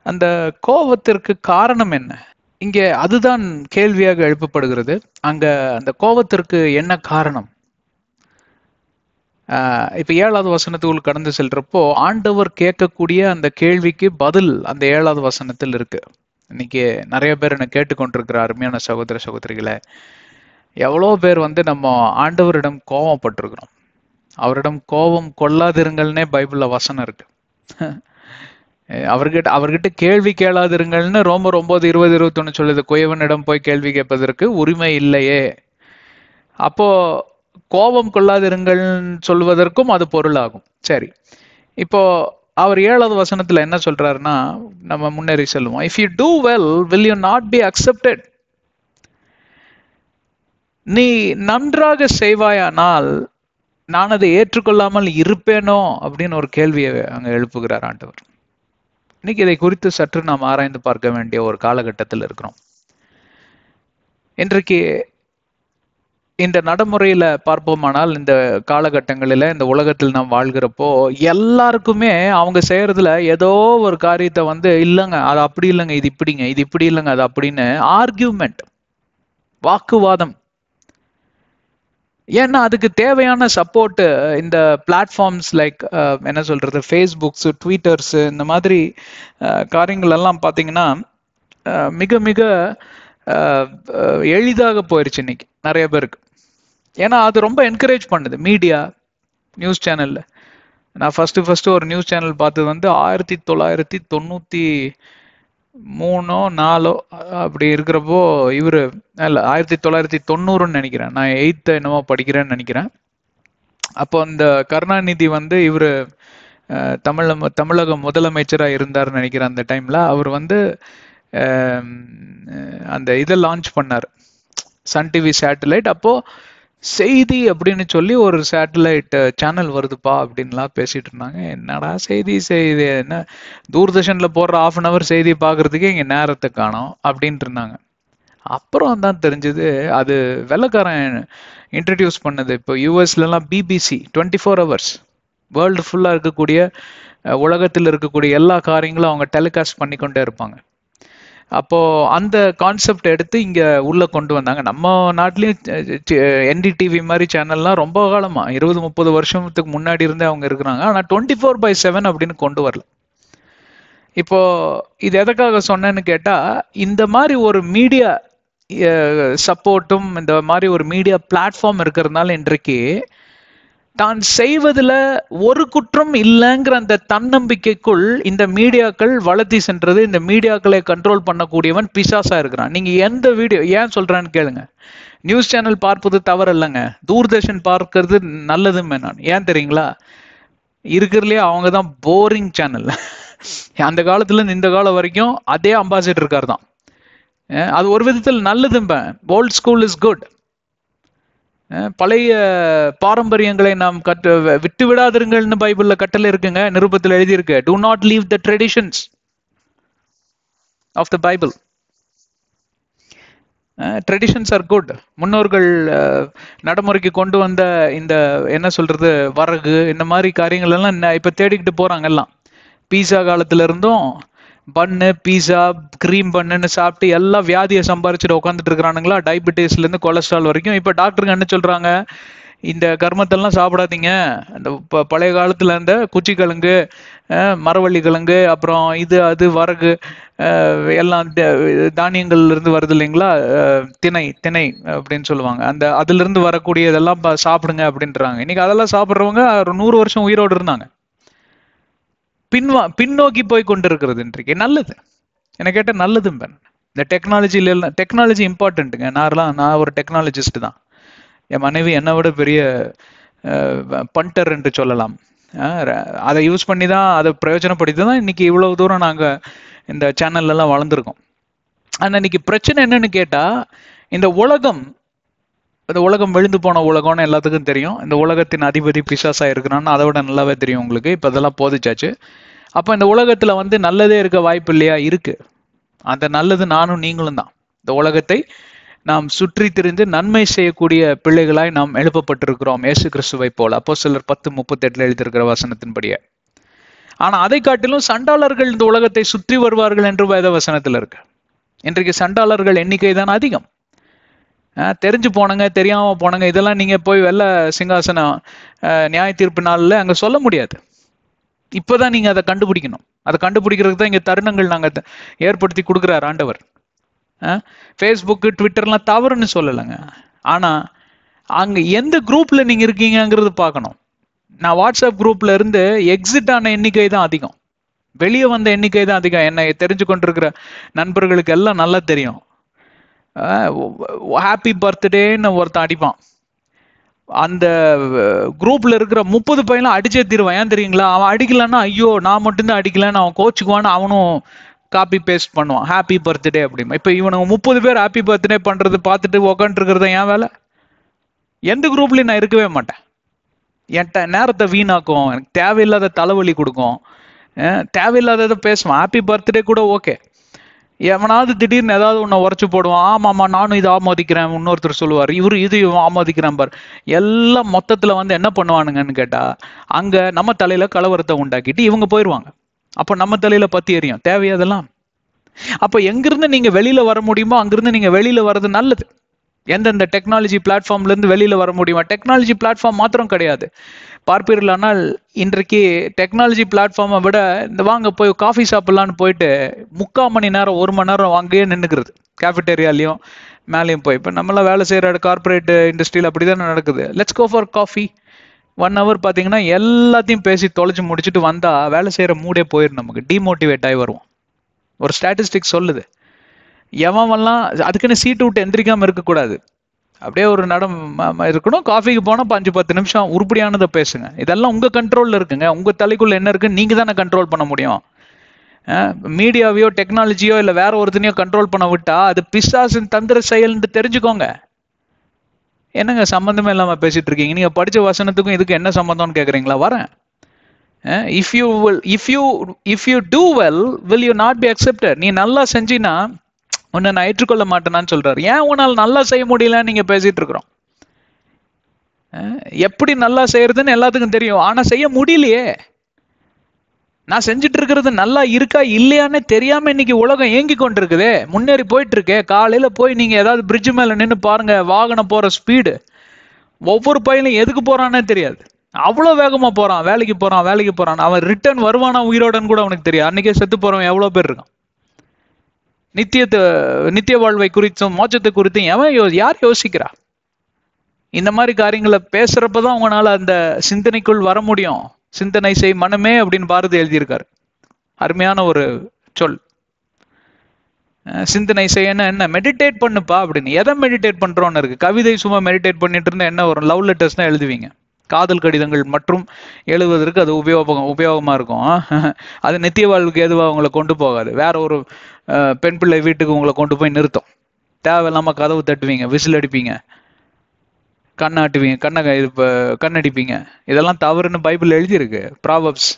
அந்த கோபத்திற்கு காரணம் என்ன இங்கே அதுதான் கேள்வியாக எழுப்பப்படுகிறது அங்க அந்த கோபத்திற்கு என்ன காரணம் இப்ப ஏழாவது வசனத்துக்குள் கடந்து செல்றப்போ ஆண்டவர் கேட்கக்கூடிய அந்த கேள்விக்கு பதில் அந்த ஏழாவது வசனத்தில் இருக்கு இன்னைக்கு நிறைய பேர் என்ன கேட்டுக்கொண்டிருக்கிற அருமையான சகோதர சகோதரிகளை எவ்வளோ பேர் வந்து நம்ம ஆண்டவரிடம் கோபப்பட்டிருக்கிறோம் அவரிடம் கோபம் கொள்ளாதிருங்கள்னே பைபிளில் வசனம் இருக்கு அவர்கிட்ட அவர்கிட்ட கேள்வி கேளாதிருங்கள்னு ரொம்ப ரொம்ப இருபது இருபத்தொன்னு சொல்லுது குயவனிடம் போய் கேள்வி கேட்பதற்கு உரிமை இல்லையே அப்போ கோபம் கொள்ளாதிருங்கள்னு சொல்வதற்கும் அது பொருளாகும் சரி இப்போ அவர் ஏழாவது வசனத்துல என்ன சொல்றாருன்னா நம்ம முன்னேறி சொல்லுவோம் if you do well will you not be accepted நீ நன்றாக செய்வாயானால் நான் அதை ஏற்றுக்கொள்ளாமல் இருப்பேனோ அப்படின்னு ஒரு கேள்வியை அங்க எழுப்புகிறார் ஆண்டவர் இன்னைக்கு இதை குறித்து சற்று நாம் ஆராய்ந்து பார்க்க வேண்டிய ஒரு காலகட்டத்தில் இருக்கிறோம் இன்றைக்கு இந்த நடைமுறையில பார்ப்போமானால் இந்த காலகட்டங்களில இந்த உலகத்தில் நாம் வாழ்கிறப்போ எல்லாருக்குமே அவங்க செய்யறதுல ஏதோ ஒரு காரியத்தை வந்து இல்லைங்க அது அப்படி இல்லைங்க இது இப்படிங்க இது இப்படி இல்லைங்க அது அப்படின்னு ஆர்கியூமெண்ட் வாக்குவாதம் ஏன்னா அதுக்கு தேவையான சப்போர்ட் இந்த பிளாட்ஃபார்ம்ஸ் லைக் என்ன சொல்றது ஃபேஸ்புக்ஸ் ட்விட்டர்ஸ் இந்த மாதிரி காரியங்கள் எல்லாம் பார்த்தீங்கன்னா மிக மிக எளிதாக போயிடுச்சு இன்னைக்கு நிறைய பேருக்கு ஏன்னா அது ரொம்ப என்கரேஜ் பண்ணுது மீடியா நியூஸ் சேனல்ல நான் ஃபர்ஸ்ட் ஃபர்ஸ்ட் ஒரு நியூஸ் சேனல் பார்த்தது வந்து ஆயிரத்தி தொள்ளாயிரத்தி தொண்ணூற்றி மூணோ நாலோ அப்படி இருக்கிறப்போ இவர் இல்லை ஆயிரத்தி தொள்ளாயிரத்தி தொண்ணூறுன்னு நினைக்கிறேன் நான் எயித்து என்னமோ படிக்கிறேன்னு நினைக்கிறேன் அப்போ அந்த கருணாநிதி வந்து இவர் தமிழ தமிழக முதலமைச்சராக இருந்தார்னு நினைக்கிறேன் அந்த டைமில் அவர் வந்து அந்த இதை லான்ச் பண்ணார் சன் டிவி சேட்டலைட் அப்போது செய்தி அப்படின்னு சொல்லி ஒரு சேட்டலைட் சேனல் வருதுப்பா அப்படின்லாம் பேசிட்டு இருந்தாங்க என்னடா செய்தி செய்தி என்ன தூர்தர்ஷனில் போடுற ஆஃப் அன் ஹவர் செய்தி பார்க்குறதுக்கே இங்கே நேரத்தை காணும் அப்படின்ட்டு இருந்தாங்க அப்புறம் தான் தெரிஞ்சது அது வெள்ளக்காரன் இன்ட்ரடியூஸ் பண்ணது இப்போ யூஎஸ்லலாம் BBC twenty four hours world ஃபுல்லாக இருக்கக்கூடிய உலகத்தில் இருக்கக்கூடிய எல்லா காரியங்களும் அவங்க டெலிகாஸ்ட் பண்ணி கொண்டே இருப்பாங்க அப்போ அந்த கான்செப்ட் எடுத்து இங்க உள்ள கொண்டு வந்தாங்க நம்ம நாட்டிலயும் என்டிடிவி மாதிரி சேனல்லாம் ரொம்ப காலமா இருபது முப்பது வருஷத்துக்கு முன்னாடி இருந்தே அவங்க இருக்கிறாங்க ஆனா டுவெண்ட்டி ஃபோர் பை செவன் அப்படின்னு கொண்டு வரல இப்போ இது எதற்காக சொன்னேன்னு கேட்டா இந்த மாதிரி ஒரு மீடியா சப்போர்ட்டும் இந்த மாதிரி ஒரு மீடியா பிளாட்ஃபார்ம் இருக்கிறதுனால இன்றைக்கு தான் செய்வதில் ஒரு குற்றம் இல்லைங்கிற அந்த தன்னம்பிக்கைக்குள் இந்த மீடியாக்கள் வளர்த்தி சென்றது இந்த மீடியாக்களை கண்ட்ரோல் பண்ணக்கூடியவன் பிசாசா இருக்கிறான் நீங்க எந்த வீடியோ ஏன் சொல்கிறான்னு கேளுங்க நியூஸ் சேனல் பார்ப்பது தவறு இல்லைங்க தூர்தர்ஷன் பார்க்கறது நல்லதுமே நான் ஏன் தெரியுங்களா இருக்கிறதுலே அவங்க தான் போரிங் சேனல் அந்த காலத்துல இந்த காலம் வரைக்கும் அதே அம்பாசிடர் இருக்கார் தான் அது ஒரு விதத்தில் நல்லதும்பேன் ஓல்ட் ஸ்கூல் இஸ் குட் பழைய பாரம்பரியங்களை நாம் கற்று விட்டு விடாதிருங்கள்னு பைபிள்ல கட்டளை இருக்குங்க நிருபத்தில் எழுதியிருக்கு do not leave the traditions of the Bible traditions are good முன்னோர்கள் நடைமுறைக்கு கொண்டு வந்த இந்த என்ன சொல்றது வரகு இந்த மாதிரி காரியங்கள் எல்லாம் இப்போ தேடிக்கிட்டு போறாங்க எல்லாம் பீஸா காலத்துல இருந்தும் பன்னு பீஸா க்ரீம் பண்ணுன்னு சாப்பிட்டு எல்லாம் வியாதியை சம்பாரிச்சுட்டு உட்காந்துட்டு இருக்கிறானுங்களா டயபிட்டிஸ்லேருந்து கொலஸ்ட்ரால் வரைக்கும் இப்போ டாக்டருங்க என்ன சொல்கிறாங்க இந்த கர்மத்தெல்லாம் சாப்பிடாதீங்க இந்த பழைய காலத்துல இருந்த குச்சி கிழங்கு மரவள்ளி கிழங்கு அப்புறம் இது அது வரகு எல்லாம் தானியங்கள் இருந்து வருது இல்லைங்களா திணை திணை அப்படின்னு சொல்லுவாங்க அந்த அதுல இருந்து வரக்கூடிய இதெல்லாம் சாப்பிடுங்க அப்படின்றாங்க இன்னைக்கு அதெல்லாம் சாப்பிட்றவங்க நூறு வருஷம் உயிரோடு இருந்தாங்க பின்வா பின்னோக்கி போய் கொண்டிருக்கிறது இன்றைக்கு நல்லது என்ன கேட்டால் நல்லதும் பெண் இந்த டெக்னாலஜியில் எல்லாம் டெக்னாலஜி இம்பார்ட்டன்ட்டுங்க நான்லாம் நான் ஒரு டெக்னாலஜிஸ்ட் தான் என் மனைவி என்னை விட பெரிய பண்டர் என்று சொல்லலாம் அதை யூஸ் பண்ணி தான் அதை பிரயோஜனப்படுத்தி தான் இன்னைக்கு இவ்வளோ தூரம் நாங்கள் இந்த சேனல்லலாம் வளர்ந்துருக்கோம் ஆனால் இன்னைக்கு பிரச்சனை என்னன்னு கேட்டால் இந்த உலகம் இந்த உலகம் விழுந்து போன உலகம்னு எல்லாத்துக்கும் தெரியும் இந்த உலகத்தின் அதிபதி பிசாசா இருக்கிறான்னு அதை விட நல்லாவே தெரியும் உங்களுக்கு இப்போ இதெல்லாம் போதிச்சாச்சு அப்போ இந்த உலகத்தில் வந்து நல்லதே இருக்க வாய்ப்பு இல்லையா இருக்கு அந்த நல்லது நானும் நீங்களும் தான் இந்த உலகத்தை நாம் சுற்றி திரிந்து நன்மை செய்யக்கூடிய பிள்ளைகளாய் நாம் எழுப்பப்பட்டிருக்கிறோம் ஏசு கிறிஸ்துவை போல் அப்போ சிலர் பத்து முப்பத்தி எட்டுல எழுதியிருக்கிற வசனத்தின்படியே ஆனா அதை காட்டிலும் சண்டாளர்கள் இந்த உலகத்தை சுற்றி வருவார்கள் என்று வேத வசனத்தில் இருக்கு இன்றைக்கு சண்டாளர்கள் எண்ணிக்கை தான் அதிகம் தெரிஞ்சு போனங்க தெரியாம போனங்க இதெல்லாம் நீங்க போய் வெள்ள சிங்காசனம் நியாய தீர்ப்பு நாளில் அங்க சொல்ல முடியாது இப்பதான் நீங்க அதை கண்டுபிடிக்கணும் அதை கண்டுபிடிக்கிறதுக்கு தான் இங்க தருணங்கள் நாங்க ஏற்படுத்தி கொடுக்குறாரு ஆண்டவர் ஃபேஸ்புக்கு ட்விட்டர்லாம் தவறுன்னு சொல்லலைங்க ஆனா அங்க எந்த குரூப்ல நீங்க இருக்கீங்கிறது பார்க்கணும் நான் வாட்ஸ்அப் குரூப்ல இருந்து எக்ஸிட் ஆன எண்ணிக்கை தான் அதிகம் வெளியே வந்த எண்ணிக்கை தான் அதிகம் என்னை தெரிஞ்சு கொண்டிருக்கிற நண்பர்களுக்கு எல்லாம் நல்லா தெரியும் ஹாப்பி பர்த்டேன்னு ஒருத்தன் அடிப்பான் அந்த குரூப்ல இருக்கிற முப்பது பையனும் அடிச்சே தீருவான் ஏன் தெரியுங்களா அவன் அடிக்கலன்னா ஐயோ நான் மட்டும்தான் அடிக்கலன்னு அவன் கோச்சுக்குவான்னு அவனும் காப்பி பேஸ்ட் பண்ணுவான் ஹாப்பி பர்த்டே அப்படிமா இப்போ இவனுக்கு முப்பது பேர் ஹாப்பி பர்த்டே பண்ணுறது பார்த்துட்டு உக்காண்ட்ருக்கிறத ஏன் வேலை எந்த குரூப்லையும் நான் இருக்கவே மாட்டேன் என்கிட்ட நேரத்தை வீணாக்கும் எனக்கு தேவையில்லாத தலைவலி கொடுக்கும் தேவையில்லாததை பேசுவான் ஹாப்பி பர்த்டே கூட ஓகே எவனாவது திடீர்னு ஏதாவது ஒன்று உரைச்சு போடுவான் ஆமா நானும் இதை ஆமோதிக்கிறேன் இன்னொருத்தர் சொல்லுவார் இவரு இது இவன் ஆமோதிக்கிறான் பார் எல்லாம் மொத்தத்தில் வந்து என்ன பண்ணுவானுங்கன்னு கேட்டால் அங்கே நம்ம தலையில் கலவரத்தை உண்டாக்கிட்டு இவங்க போயிடுவாங்க அப்போ நம்ம தலையில் பற்றி எரியும் தேவையாதெல்லாம் அப்போ எங்கிருந்து நீங்கள் வெளியில் வர முடியுமோ அங்கிருந்து நீங்கள் வெளியில் வர்றது நல்லது எந்தெந்த டெக்னாலஜி இருந்து வெளியில் வர முடியுமா டெக்னாலஜி பிளாட்ஃபார்ம் மாத்திரம் கிடையாது பார்ப்பீர்களானால் இன்றைக்கு டெக்னாலஜி பிளாட்ஃபார்மை விட இந்த வாங்க போய் காஃபி சாப்பிட்லான்னு போயிட்டு முக்கால் மணி நேரம் ஒரு மணி நேரம் அங்கேயே நின்றுக்கிறது கேஃபிட்டேரியாலையும் மேலேயும் போய் இப்போ நம்மளாம் வேலை செய்கிற கார்பரேட் இண்டஸ்ட்ரியில் அப்படி தான் நடக்குது let's go for coffee one hour பார்த்தீங்கன்னா எல்லாத்தையும் பேசி தொலைச்சி முடிச்சுட்டு வந்தால் வேலை செய்கிற மூடே போயிடும் நமக்கு டிமோட்டிவேட் ஆகி வருவோம் ஒரு ஸ்டாட்டிஸ்டிக் சொல்லுது எவன் எவன்லாம் அதுக்குன்னு சீட்டு விட்டு எந்திரிக்காமல் இருக்கக்கூடாது அப்படியே ஒரு நடம் இருக்கணும் காஃபிக்கு போனால் அஞ்சு பத்து நிமிஷம் உருப்படியானதை பேசுங்க இதெல்லாம் உங்கள் கண்ட்ரோலில் இருக்குங்க உங்கள் தலைக்குள்ளே என்ன இருக்குது நீங்கள் தானே கண்ட்ரோல் பண்ண முடியும் மீடியாவையோ டெக்னாலஜியோ இல்லை வேற ஒருத்தனையோ கண்ட்ரோல் பண்ண விட்டா அது பிசாசின் தந்திர செயல்னு தெரிஞ்சுக்கோங்க என்னங்க சம்மந்தமே இல்லாமல் பேசிட்டு இருக்கீங்க நீங்கள் படித்த வசனத்துக்கும் இதுக்கு என்ன சம்மந்தம்னு கேட்குறீங்களா வரேன் if you will if you if you do well will you not be accepted நீ நல்லா செஞ்சினா உன்னை நான் ஏற்றுக்கொள்ள மாட்டேனான்னு சொல்றாரு ஏன் உன்னால் நல்லா செய்ய முடியலன்னு நீங்க பேசிட்டு இருக்கிறோம் எப்படி நல்லா செய்யறதுன்னு எல்லாத்துக்கும் தெரியும் ஆனா செய்ய முடியலையே நான் செஞ்சுட்டு இருக்கிறது நல்லா இருக்கா இல்லையான்னு தெரியாம இன்னைக்கு உலகம் ஏங்கி கொண்டிருக்குதே முன்னேறி போயிட்டு இருக்கே காலையில போய் நீங்க ஏதாவது பிரிட்ஜ் மேல நின்று பாருங்க வாகனம் போற ஸ்பீடு ஒவ்வொரு பையனும் எதுக்கு போறானே தெரியாது அவ்வளோ வேகமாக போகிறான் வேலைக்கு போகிறான் வேலைக்கு போகிறான் அவன் ரிட்டர்ன் வருவானா உயிரோடன்னு கூட அவனுக்கு தெரியும் அன்றைக்கே செத்து போகிறவன் எவ்வளோ பேர் இருக்கான் நித்தியத்தை நித்திய வாழ்வை குறித்தும் மோட்சத்தை குறித்தும் எவன் யோ யார் யோசிக்கிறா இந்த மாதிரி காரியங்களை தான் உங்களால அந்த சிந்தனைக்குள் வர முடியும் சிந்தனை செய் மனமே அப்படின்னு பாரதி எழுதியிருக்காரு அருமையான ஒரு சொல் சிந்தனை செய்யணும் என்ன மெடிடேட் பண்ணுப்பா அப்படின்னு எதை மெடிடேட் பண்றோம்னு இருக்கு கவிதை சும்மா மெடிடேட் பண்ணிட்டு இருந்தா என்ன வரும் லவ் லெட்டர்ஸ் தான் எழுதுவீங்க காதல் கடிதங்கள் மற்றும் எழுதுவதற்கு அது உபயோகம் உபயோகமாக இருக்கும் அது நித்திய வாழ்வுக்கு எதுவாக உங்களை கொண்டு போகாது வேற ஒரு பெண் பிள்ளை வீட்டுக்கு உங்களை கொண்டு போய் நிறுத்தும் தேவையில்லாமல் கதவு தட்டுவீங்க விசில் அடிப்பீங்க கண்ணாட்டுவீங்க கண்ணை இது கண்ணடிப்பீங்க இதெல்லாம் தவறுன்னு பைபிள் எழுதியிருக்கு ப்ராபப்ஸ்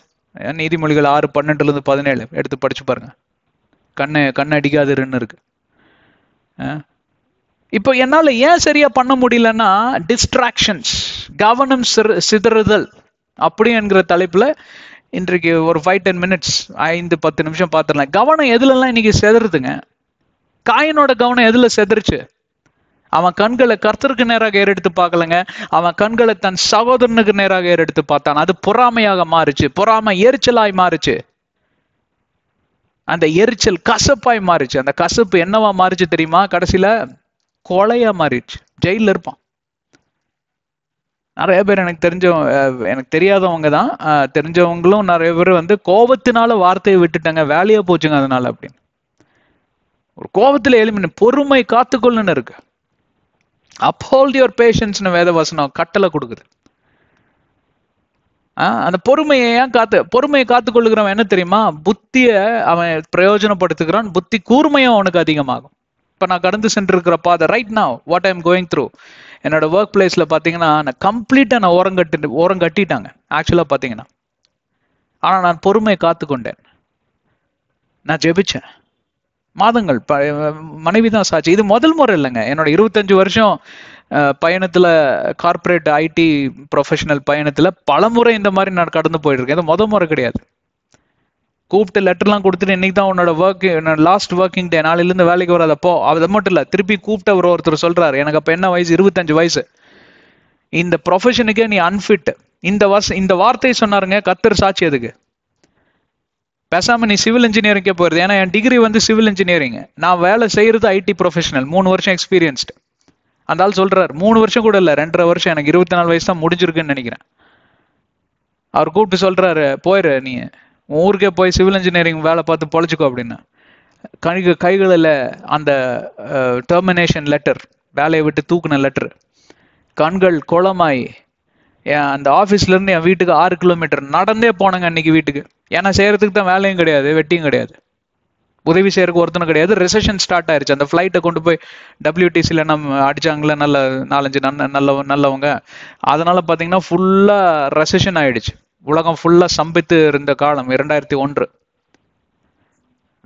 நீதிமொழிகள் ஆறு பன்னெண்டுலேருந்து பதினேழு எடுத்து படிச்சு பாருங்க கண்ணை கண்ணை இருக்குது இருக்கு இப்போ என்னால் ஏன் சரியாக பண்ண முடியலன்னா டிஸ்ட்ராக்ஷன்ஸ் கவனம் சிதறுதல் அப்படி என்கிற தலைப்பில் இன்றைக்கு ஒரு ஃபைவ் டென் மினிட்ஸ் ஐந்து பத்து நிமிஷம் பார்த்துடலாம் கவனம் எதுலலாம் இன்னைக்கு செதறுதுங்க காயினோட கவனம் எதில் செதறுச்சு அவன் கண்களை கர்த்தருக்கு நேராக ஏறெடுத்து பார்க்கலங்க அவன் கண்களை தன் சகோதரனுக்கு நேராக ஏறெடுத்து பார்த்தான் அது பொறாமையாக மாறுச்சு பொறாமை எரிச்சலாய் மாறுச்சு அந்த எரிச்சல் கசப்பாய் மாறுச்சு அந்த கசப்பு என்னவா மாறுச்சு தெரியுமா கடைசியில கொலையா மாறிடுச்சு ஜெயில இருப்பான் நிறைய பேர் எனக்கு தெரிஞ்ச எனக்கு தெரியாதவங்க தான் தெரிஞ்சவங்களும் நிறைய பேர் வந்து கோபத்தினால வார்த்தையை விட்டுட்டாங்க வேலையா போச்சுங்க அதனால அப்படின்னு ஒரு கோபத்துல எளிமின பொறுமை காத்துக்கொள்ளுன்னு இருக்கு அப்ஹோல்ட் யுவர் பேஷன்ஸ்னு வேத வசனம் கட்டளை கொடுக்குது அந்த பொறுமையை ஏன் காத்து பொறுமையை காத்துக்கொள்ளுகிறவன் என்ன தெரியுமா புத்திய அவன் பிரயோஜனப்படுத்துகிறான் புத்தி கூர்மையும் அவனுக்கு அதிகமாகும் இப்போ நான் கடந்து சென்றிருக்கிற பாதை ரைட் நான் வாட் ஐம் கோயிங் த்ரூ என்னோட ஒர்க் பிளேஸில் பார்த்தீங்கன்னா நான் கம்ப்ளீட்டாக நான் ஓரம் கட்டி ஓரம் கட்டிட்டாங்க ஆக்சுவலாக பார்த்தீங்கன்னா ஆனால் நான் பொறுமையை காத்து கொண்டேன் நான் ஜெபிச்சேன் மாதங்கள் ப மனைவி தான் சாட்சி இது முதல் முறை இல்லைங்க என்னோட இருபத்தஞ்சி வருஷம் பயணத்தில் கார்பரேட் ஐடி ப்ரொஃபஷனல் பயணத்தில் பல முறை இந்த மாதிரி நான் கடந்து போயிட்டுருக்கேன் இது முதல் முறை கிடையாது கூப்பிட்டு லெட்டர்லாம் கொடுத்துட்டு இன்னைக்கு தான் உன்னோட ஒர்க் லாஸ்ட் ஒர்க்கிங் டே நாளிலிருந்து வேலைக்கு வராதப்போ அதை மட்டும் இல்லை திருப்பி கூப்பிட்ட ஒரு ஒருத்தர் சொல்கிறார் எனக்கு அப்போ என்ன வயசு இருபத்தஞ்சு வயசு இந்த ப்ரொஃபஷனுக்கே நீ அன்ஃபிட் இந்த வருஷம் இந்த வார்த்தையை சொன்னாருங்க கத்தர் சாட்சி அதுக்கு பேசாமல் நீ சிவில் இன்ஜினியரிங்கே போயிருது ஏன்னா என் டிகிரி வந்து சிவில் இன்ஜினியரிங் நான் வேலை செய்கிறது ஐடி ப்ரொஃபஷனல் மூணு வருஷம் எக்ஸ்பீரியன்ஸ்டு அந்த ஆள் சொல்கிறார் மூணு வருஷம் கூட இல்லை ரெண்டரை வருஷம் எனக்கு இருபத்தி நாலு வயசு தான் முடிஞ்சிருக்குன்னு நினைக்கிறேன் அவர் கூப்பிட்டு சொல்கிறாரு போயிரு நீ ஊருக்கே போய் சிவில் இன்ஜினியரிங் வேலை பார்த்து பொழைச்சிக்கோ அப்படின்னு கணிக கைகளில் அந்த டெர்மினேஷன் லெட்டர் வேலையை விட்டு தூக்குன லெட்டர் கண்கள் குளமாய் என் அந்த ஆஃபீஸ்லேருந்து என் வீட்டுக்கு ஆறு கிலோமீட்டர் நடந்தே போனேங்க அன்னைக்கு வீட்டுக்கு ஏன்னா செய்கிறதுக்கு தான் வேலையும் கிடையாது வெட்டியும் கிடையாது உதவி செய்யறதுக்கு ஒருத்தனும் கிடையாது ரிசெஷன் ஸ்டார்ட் ஆயிருச்சு அந்த ஃப்ளைட்டை கொண்டு போய் டபிள்யூடிசியில் நம்ம அடிச்சாங்களே நல்ல நாலஞ்சு நல்ல நல்லவங்க அதனால் பார்த்தீங்கன்னா ஃபுல்லாக ரெசெஷன் ஆயிடுச்சு உலகம் ஃபுல்லா சம்பித்து இருந்த காலம் இரண்டாயிரத்தி ஒன்று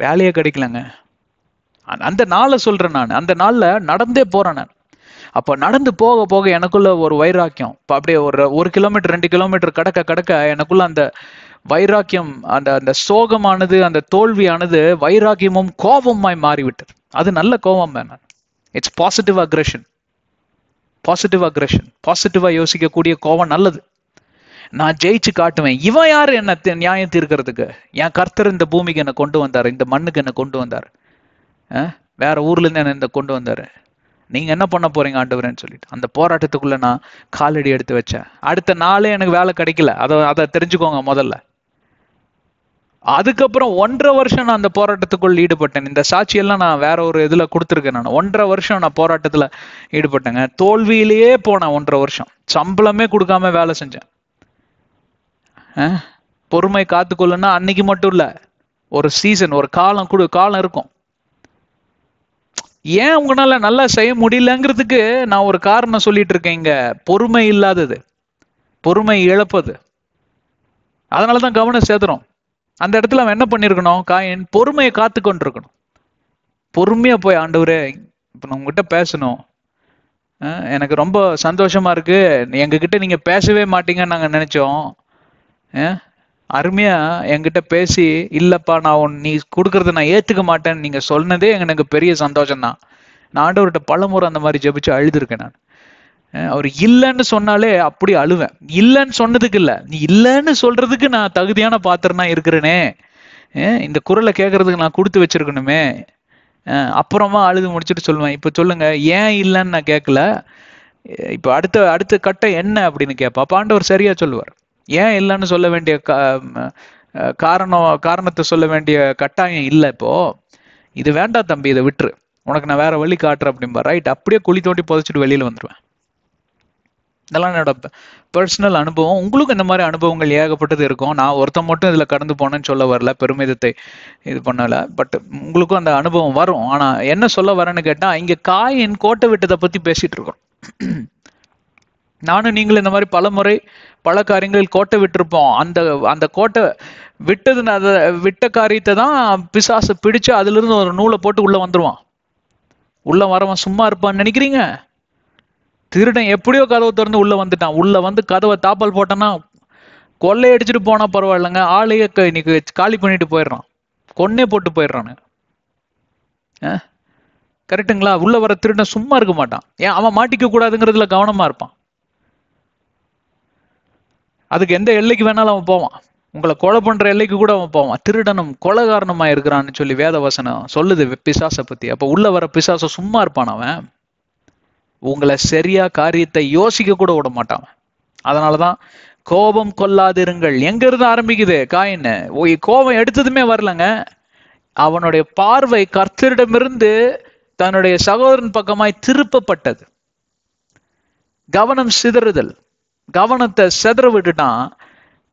வேலையே கிடைக்கலங்க அந்த நாளை சொல்றேன் நான் அந்த நாள்ல நடந்தே போறேன் நான் அப்போ நடந்து போக போக எனக்குள்ள ஒரு வைராக்கியம் இப்போ அப்படியே ஒரு ஒரு கிலோமீட்டர் ரெண்டு கிலோமீட்டர் கடக்க கடக்க எனக்குள்ள அந்த வைராக்கியம் அந்த அந்த சோகமானது அந்த தோல்வியானது வைராக்கியமும் கோபமாய் மாறிவிட்டது அது நல்ல கோபம் வேணாம் it's positive aggression positive aggression பாசிட்டிவாக யோசிக்கக்கூடிய கோபம் நல்லது நான் ஜெயிச்சு காட்டுவேன் இவன் யாரு என்ன நியாயம் தீர்க்கிறதுக்கு என் கர்த்தர் இந்த பூமிக்கு என்னை கொண்டு வந்தார் இந்த மண்ணுக்கு என்னை கொண்டு வந்தார் வேற ஊர்ல இருந்து என்னை இந்த கொண்டு வந்தாரு நீங்க என்ன பண்ண போறீங்க ஆண்டவரேன்னு சொல்லிட்டு அந்த போராட்டத்துக்குள்ள நான் காலடி எடுத்து வச்சேன் அடுத்த நாளே எனக்கு வேலை கிடைக்கல அதை அதை தெரிஞ்சுக்கோங்க முதல்ல அதுக்கப்புறம் ஒன்றரை வருஷம் நான் அந்த போராட்டத்துக்குள்ள ஈடுபட்டேன் இந்த சாட்சியெல்லாம் நான் வேற ஒரு இதுல கொடுத்துருக்கேன் நான் ஒன்றரை வருஷம் நான் போராட்டத்துல ஈடுபட்டேங்க தோல்வியிலேயே போனேன் ஒன்றரை வருஷம் சம்பளமே கொடுக்காம வேலை செஞ்சேன் பொறுமை காத்துக்கொள்ளுன்னா அன்னைக்கு மட்டும் இல்லை ஒரு சீசன் ஒரு காலம் கூட காலம் இருக்கும் ஏன் உங்களால நல்லா செய்ய முடியலங்கிறதுக்கு நான் ஒரு காரணம் சொல்லிட்டு இருக்கேன் இங்க பொறுமை இல்லாதது பொறுமை இழப்பது அதனால தான் கவனம் சேர்த்துறோம் அந்த இடத்துல அவன் என்ன பண்ணியிருக்கணும் காயின் பொறுமையை காத்து கொண்டிருக்கணும் பொறுமையாக போய் ஆண்டவரே இப்போ நான் உங்ககிட்ட பேசணும் எனக்கு ரொம்ப சந்தோஷமா இருக்கு எங்ககிட்ட நீங்கள் பேசவே மாட்டீங்கன்னு நாங்கள் நினச்சோம் அருமையா என்கிட்ட பேசி இல்லப்பா நான் உன் நீ கொடுக்கறத நான் ஏத்துக்க மாட்டேன்னு நீங்க சொன்னதே எனக்கு பெரிய சந்தோஷம் தான் நான் ஆண்டவர்கிட்ட பலமுறை அந்த மாதிரி ஜெபிச்சு அழுதுருக்கேன் நான் அவர் இல்லைன்னு சொன்னாலே அப்படி அழுவேன் இல்லைன்னு சொன்னதுக்கு இல்லை நீ இல்லைன்னு சொல்றதுக்கு நான் தகுதியான பாத்திரனா இருக்கிறேனே இந்த குரலை கேட்கறதுக்கு நான் கொடுத்து வச்சிருக்கணுமே அப்புறமா அழுது முடிச்சுட்டு சொல்லுவேன் இப்போ சொல்லுங்க ஏன் இல்லைன்னு நான் கேட்கல இப்போ அடுத்த அடுத்த கட்டம் என்ன அப்படின்னு கேட்பா பாண்டவர் சரியா சொல்லுவார் ஏன் இல்லைன்னு சொல்ல வேண்டிய காரணம் காரணத்தை சொல்ல வேண்டிய கட்டாயம் இல்லை இப்போ இது வேண்டாம் தம்பி இதை விட்டுரு உனக்கு நான் வேற வழி காட்டுறேன் அப்படிம்பா ரைட் அப்படியே குழி தோண்டி புதைச்சிட்டு வெளியில வந்துடுவேன் இதெல்லாம் என்னோட பர்சனல் அனுபவம் உங்களுக்கும் இந்த மாதிரி அனுபவங்கள் ஏகப்பட்டது இருக்கும் நான் ஒருத்தன் மட்டும் இதில் கடந்து போனேன்னு சொல்ல வரல பெருமிதத்தை இது பண்ணலை பட் உங்களுக்கும் அந்த அனுபவம் வரும் ஆனால் என்ன சொல்ல வரேன்னு கேட்டால் இங்கே காயின் கோட்டை விட்டதை பற்றி பேசிகிட்டு இருக்கோம் நானும் நீங்களும் இந்த மாதிரி பல முறை பல காரியங்களில் கோட்டை விட்டிருப்போம் அந்த அந்த கோட்டை விட்டதுன்னு அதை விட்ட காரியத்தை தான் பிசாசை பிடிச்சு அதுலேருந்து ஒரு நூலை போட்டு உள்ள வந்துடுவான் உள்ளே வரவன் சும்மா இருப்பான்னு நினைக்கிறீங்க திருடன் எப்படியோ கதவை திறந்து உள்ளே வந்துட்டான் உள்ளே வந்து கதவை தாப்பால் போட்டான்னா அடிச்சுட்டு போனால் பரவாயில்லைங்க ஆளையே இன்னைக்கு காலி பண்ணிட்டு போயிடுறான் கொன்னே போட்டு போயிடுறானு கரெக்டுங்களா உள்ளே வர திருடன் சும்மா இருக்க மாட்டான் ஏன் அவன் மாட்டிக்க கூடாதுங்கிறதுல கவனமாக இருப்பான் அதுக்கு எந்த எல்லைக்கு வேணாலும் அவன் போவான் உங்களை கொலை பண்ற எல்லைக்கு கூட அவன் போவான் திருடனும் கொலகாரணமா இருக்கிறான்னு சொல்லி வேதவசனம் சொல்லுது பிசாசை பத்தி அப்ப உள்ள வர பிசாச சும்மா இருப்பான் அவன் உங்களை சரியா காரியத்தை யோசிக்க கூட விட மாட்டான் அதனாலதான் கோபம் கொல்லாதிருங்கள் எங்க இருந்து ஆரம்பிக்குது ஓய் கோபம் எடுத்ததுமே வரலங்க அவனுடைய பார்வை கர்த்தரிடமிருந்து தன்னுடைய சகோதரன் பக்கமாய் திருப்பப்பட்டது கவனம் சிதறுதல் கவனத்தை செதற விட்டுட்டான்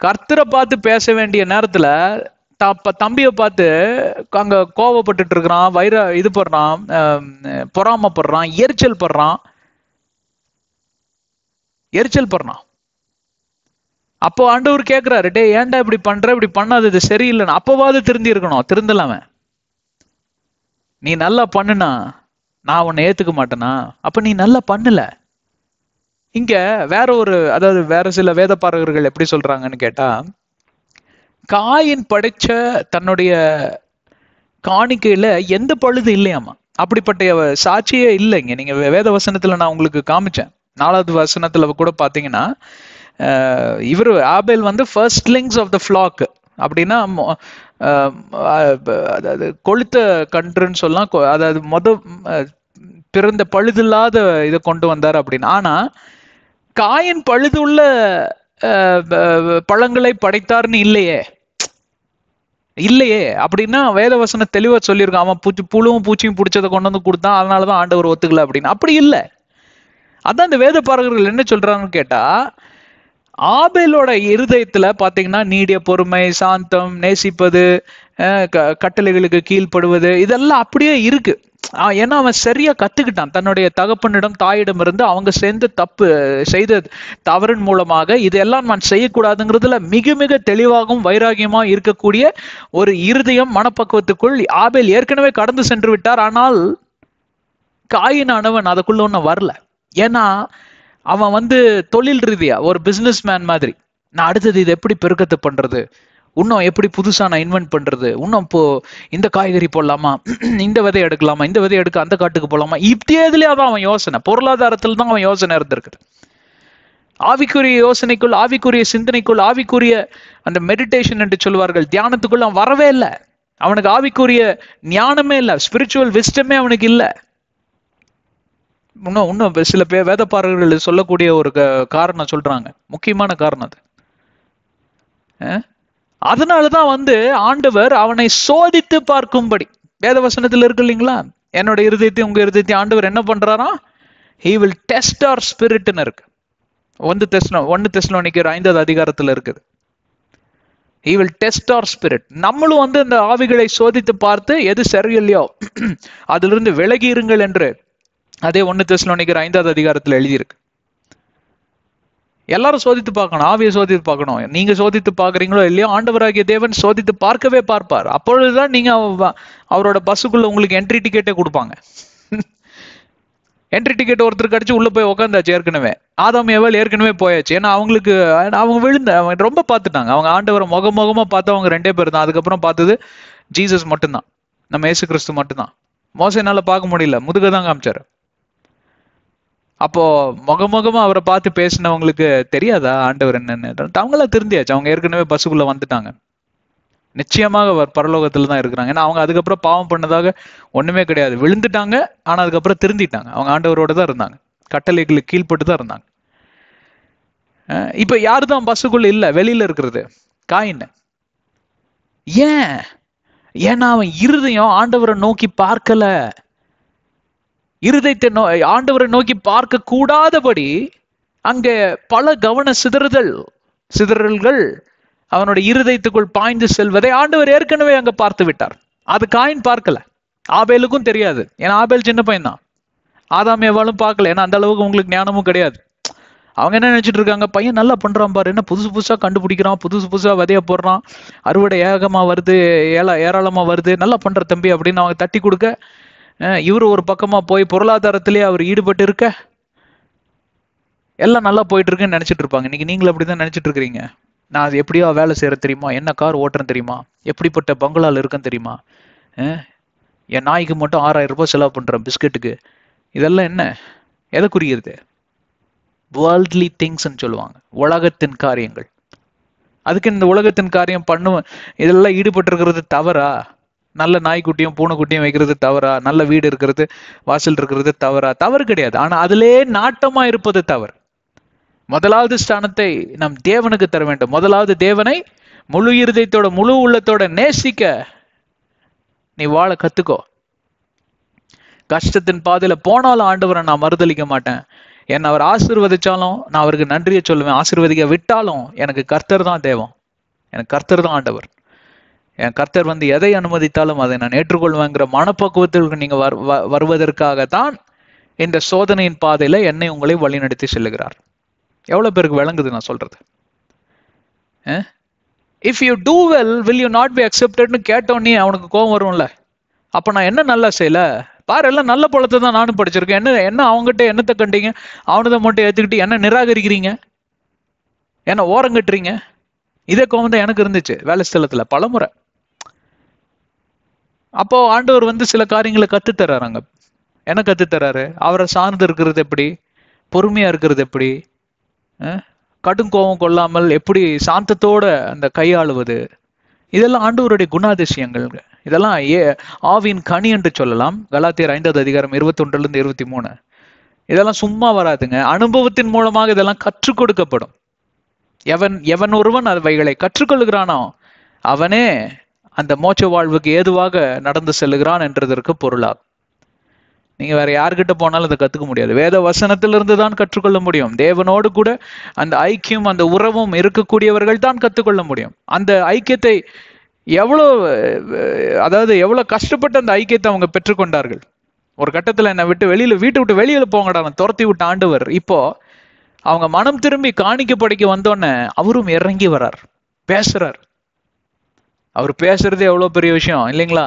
கர்த்தரை பார்த்து பேச வேண்டிய நேரத்துல தப்ப தம்பியை பார்த்து அங்க கோவப்பட்டுட்டு இருக்கிறான் வைர இது படுறான் பொறாமப்படுறான் எரிச்சல் படுறான் எரிச்சல் படுறான் அப்போ ஆண்டவர் கேட்கிறாரு டே ஏன்டா இப்படி பண்ற இப்படி பண்ணாது இது சரியில்லைன்னு அப்போவாது திருந்தி இருக்கணும் திருந்தலாம நீ நல்லா பண்ணுனா நான் உன்னை ஏத்துக்க மாட்டேனா அப்ப நீ நல்லா பண்ணல இங்க வேற ஒரு அதாவது வேற சில வேத பாரகர்கள் எப்படி சொல்றாங்கன்னு கேட்டா காயின் படைச்ச தன்னுடைய காணிக்கையில எந்த பழுது இல்லையாமா அப்படிப்பட்ட சாட்சியே இல்லைங்க நீங்க வேத வசனத்துல நான் உங்களுக்கு காமிச்சேன் நாலாவது வசனத்துல கூட பாத்தீங்கன்னா இவர் ஆபேல் வந்து firstlings of the flock அப்படின்னா அதாவது கொளுத்த கன்றுன்னு சொல்லலாம் அதாவது மொத பிறந்த பழுதில்லாத இதை கொண்டு வந்தார் அப்படின்னு ஆனா காயின் பழுதுள்ள பழங்களை படைத்தார்னு இல்லையே இல்லையே அப்படின்னா வேதவசன தெளிவா சொல்லியிருக்கான் அவன் பூச்சி புழுவும் பூச்சியும் பிடிச்சதை கொண்டு வந்து கொடுத்தான் அதனாலதான் ஆண்டவர் ஒத்துக்கல அப்படின்னு அப்படி இல்லை அதான் இந்த வேத பாரகர்கள் என்ன சொல்றாங்கன்னு கேட்டா ஆபேலோட இருதயத்துல பாத்தீங்கன்னா நீடிய பொறுமை சாந்தம் நேசிப்பது கட்டளைகளுக்கு கீழ்ப்படுவது இதெல்லாம் அப்படியே இருக்கு ஏன்னா அவன் சரியா கத்துக்கிட்டான் தன்னுடைய தகப்பனிடம் தாயிடம் இருந்து அவங்க சேர்ந்து தப்பு செய்த தவறின் மூலமாக இதெல்லாம் நான் செய்யக்கூடாதுங்கிறதுல மிக மிக தெளிவாகவும் வைராகியமா இருக்கக்கூடிய ஒரு இருதயம் மனப்பக்குவத்துக்குள் ஆபேல் ஏற்கனவே கடந்து சென்று விட்டார் ஆனால் காயின் அணவன் அதுக்குள்ள ஒன்றும் வரல ஏன்னா அவன் வந்து தொழில் ரீதியா ஒரு பிசினஸ் மேன் மாதிரி நான் அடுத்தது இது எப்படி பெருக்கத்தை பண்றது இன்னும் எப்படி புதுசாக நான் இன்வென்ட் பண்ணுறது இன்னும் இப்போ இந்த காய்கறி போடலாமா இந்த விதை எடுக்கலாமா இந்த விதை எடுக்க அந்த காட்டுக்கு போகலாமா இப்படியே இதுலேயே தான் அவன் யோசனை பொருளாதாரத்தில் தான் அவன் யோசனை இருந்திருக்கு ஆவிக்குரிய யோசனைக்குள் ஆவிக்குரிய சிந்தனைக்குள் ஆவிக்குரிய அந்த மெடிடேஷன் என்று சொல்வார்கள் தியானத்துக்குள்ள அவன் வரவே இல்லை அவனுக்கு ஆவிக்குரிய ஞானமே இல்லை ஸ்பிரிச்சுவல் விஸ்டமே அவனுக்கு இல்லை இன்னும் இன்னும் சில பேர் வேதப்பாரர்கள் சொல்லக்கூடிய ஒரு காரணம் சொல்றாங்க முக்கியமான காரணம் அது அதனால தான் வந்து ஆண்டவர் அவனை சோதித்து பார்க்கும்படி வேதவசனத்தில் இருக்கு இல்லைங்களா என்னோட இருதயத்தையும் உங்க இருதயத்தை ஆண்டவர் என்ன பண்றாரா ஹீ வில் டெஸ்ட் ஆர் ஸ்பிரிட்னு இருக்கு ஒன்று தெஸ்னோ ஒன்று தெஸ்னோ நிற்கிற ஐந்தாவது அதிகாரத்தில் இருக்குது he will test our spirit நம்மளும் வந்து இந்த ஆவிகளை சோதித்து பார்த்து எது சரியில்லையோ அதிலிருந்து விலகி இருங்கள் என்று அதே ஒன்று தெசலோனிக்கிற ஐந்தாவது அதிகாரத்தில் எழுதியிருக்கு எல்லாரும் சோதித்து பார்க்கணும் ஆவியை சோதித்து பார்க்கணும் நீங்க சோதித்து பார்க்குறீங்களோ இல்லையோ ஆண்டவராகிய தேவன் சோதித்து பார்க்கவே பார்ப்பார் அப்பொழுதுதான் நீங்க அவரோட பஸ்ஸுக்குள்ள உங்களுக்கு என்ட்ரி டிக்கெட்டே கொடுப்பாங்க என்ட்ரி டிக்கெட் ஒருத்தர் கடிச்சு உள்ள போய் உட்காந்தாச்சு ஏற்கனவே ஆதாம் ஏவல் ஏற்கனவே போயாச்சு ஏன்னா அவங்களுக்கு அவங்க விழுந்த அவங்க ரொம்ப பார்த்துட்டாங்க அவங்க ஆண்டவரை முகமா பார்த்து அவங்க ரெண்டே பேர் தான் அதுக்கப்புறம் பார்த்தது ஜீசஸ் மட்டும்தான் நம்ம ஏசு கிறிஸ்து மட்டும்தான் மோசம் என்னால் பார்க்க முடியல முதுக தான் காமிச்சாரு அப்போ முகமுகமா அவரை பார்த்து பேசினவங்களுக்கு தெரியாதா ஆண்டவர் என்னன்னு அவங்களாம் திருந்தியாச்சு அவங்க ஏற்கனவே பஸ்ஸுக்குள்ள வந்துட்டாங்க நிச்சயமாக அவர் பரலோகத்துல தான் இருக்கிறாங்க ஏன்னா அவங்க அதுக்கப்புறம் பாவம் பண்ணதாக ஒண்ணுமே கிடையாது விழுந்துட்டாங்க ஆனா அதுக்கப்புறம் திருந்திட்டாங்க அவங்க ஆண்டவரோட தான் இருந்தாங்க கட்டளைகளுக்கு கீழ்பட்டு தான் இருந்தாங்க இப்ப யாரு தான் பஸ்ஸுக்குள்ள இல்ல வெளியில இருக்கிறது காயின் ஏன் ஏன்னா அவன் இருதயம் ஆண்டவரை நோக்கி பார்க்கல இருதயத்தை நோ ஆண்டவரை நோக்கி பார்க்க கூடாதபடி அங்கே பல கவன சிதறுதல் சிதறல்கள் அவனுடைய இருதயத்துக்குள் பாய்ந்து செல்வதை ஆண்டவர் ஏற்கனவே அங்க பார்த்து விட்டார் அது காயின் பார்க்கல ஆபேலுக்கும் தெரியாது ஏன்னா ஆபேல் சின்ன பையன் தான் ஆதாம் எவ்வாலும் பார்க்கல ஏன்னா அந்த அளவுக்கு உங்களுக்கு ஞானமும் கிடையாது அவங்க என்ன நினைச்சிட்டு இருக்காங்க பையன் நல்லா பண்றான் பாரு என்ன புதுசு புதுசா கண்டுபிடிக்கிறான் புதுசு புதுசா விதைய போடுறான் அறுவடை ஏகமா வருது ஏல ஏராளமா வருது நல்லா பண்ற தம்பி அப்படின்னு அவங்க தட்டி கொடுக்க இவர் ஒரு பக்கமா போய் பொருளாதாரத்திலே அவர் ஈடுபட்டு இருக்க எல்லாம் நல்லா போயிட்டு இருக்குன்னு நினைச்சிட்டு இருப்பாங்க இன்னைக்கு நீங்களும் அப்படிதான் நினைச்சிட்டு இருக்கிறீங்க நான் அது எப்படியா வேலை செய்யற தெரியுமா என்ன கார் ஓட்டுறேன் தெரியுமா எப்படிப்பட்ட பங்களால் இருக்கேன் தெரியுமா என் நாய்க்கு மட்டும் ஆறாயிரம் ரூபாய் செலவு பண்றேன் பிஸ்கெட்டுக்கு இதெல்லாம் என்ன எதை குறிக்கிறது வேர்ல்ட்லி திங்ஸ்ன்னு சொல்லுவாங்க உலகத்தின் காரியங்கள் அதுக்கு இந்த உலகத்தின் காரியம் பண்ணுவேன் இதெல்லாம் இருக்கிறது தவறா நல்ல நாய்க்குட்டியும் பூனைக்குட்டியும் வைக்கிறது தவறா நல்ல வீடு இருக்கிறது வாசல் இருக்கிறது தவறா தவறு கிடையாது ஆனால் அதிலே நாட்டமாக இருப்பது தவறு முதலாவது ஸ்தானத்தை நம் தேவனுக்கு தர வேண்டும் முதலாவது தேவனை முழு இருதயத்தோட முழு உள்ளத்தோட நேசிக்க நீ வாழ கத்துக்கோ கஷ்டத்தின் பாதையில போனாலும் ஆண்டவரை நான் மறுதளிக்க மாட்டேன் என்னை அவர் ஆசிர்வதிச்சாலும் நான் அவருக்கு நன்றியை சொல்லுவேன் ஆசிர்வதிக்க விட்டாலும் எனக்கு கர்த்தர் தான் தேவம் எனக்கு கர்த்தர் தான் ஆண்டவர் என் கர்த்தர் வந்து எதை அனுமதித்தாலும் அதை நான் ஏற்றுக்கொள்வேங்கிற மனப்பக்குவத்திற்கு நீங்க வருவதற்காகத்தான் இந்த சோதனையின் பாதையில என்னை உங்களை வழிநடத்தி செல்லுகிறார் எவ்வளவு பேருக்கு விளங்குது நான் சொல்றது if you do well will you not be அக்செப்டட்னு கேட்டோன்னே அவனுக்கு கோவம் வரும்ல அப்போ நான் என்ன நல்லா செய்யல பாரு எல்லாம் நல்ல பழத்தை தான் நானும் படிச்சிருக்கேன் என்ன என்ன அவங்ககிட்ட என்னத்தை கண்டீங்க அவனதை மட்டும் ஏற்றுக்கிட்டு என்ன நிராகரிக்கிறீங்க என்ன ஓரம் கட்டுறீங்க இதே கோபம் தான் எனக்கு இருந்துச்சு வேலை ஸ்தலத்தில் பலமுறை அப்போ ஆண்டவர் வந்து சில காரியங்களை கற்றுத்தராங்க என்ன கற்றுத்தராரு அவரை சார்ந்து இருக்கிறது எப்படி பொறுமையா இருக்கிறது எப்படி கடும் கோபம் கொள்ளாமல் எப்படி சாந்தத்தோட அந்த கையாளுவது இதெல்லாம் ஆண்டவருடைய குணாதிசயங்கள் இதெல்லாம் ஏ ஆவின் கனி என்று சொல்லலாம் கலாத்தியர் ஐந்தாவது அதிகாரம் இருந்து இருபத்தி மூணு இதெல்லாம் சும்மா வராதுங்க அனுபவத்தின் மூலமாக இதெல்லாம் கற்றுக் கொடுக்கப்படும் எவன் எவன் ஒருவன் அவைகளை கற்றுக்கொள்கிறானோ அவனே அந்த மோட்ச வாழ்வுக்கு ஏதுவாக நடந்து செல்லுகிறான் என்றதற்கு பொருளாகும் நீங்கள் வேற யார்கிட்ட போனாலும் அதை கற்றுக்க முடியாது வேத வசனத்திலிருந்து தான் கற்றுக்கொள்ள முடியும் தேவனோடு கூட அந்த ஐக்கியம் அந்த உறவும் இருக்கக்கூடியவர்கள் தான் கற்றுக்கொள்ள முடியும் அந்த ஐக்கியத்தை எவ்வளோ அதாவது எவ்வளோ கஷ்டப்பட்டு அந்த ஐக்கியத்தை அவங்க பெற்றுக்கொண்டார்கள் ஒரு கட்டத்தில் என்னை விட்டு வெளியில் வீட்டை விட்டு வெளியில் போங்கடா நான் துரத்தி விட்டு ஆண்டவர் இப்போ அவங்க மனம் திரும்பி காணிக்க படைக்க வந்தோடனே அவரும் இறங்கி வரார் பேசுறார் அவர் பேசுறது எவ்வளோ பெரிய விஷயம் இல்லைங்களா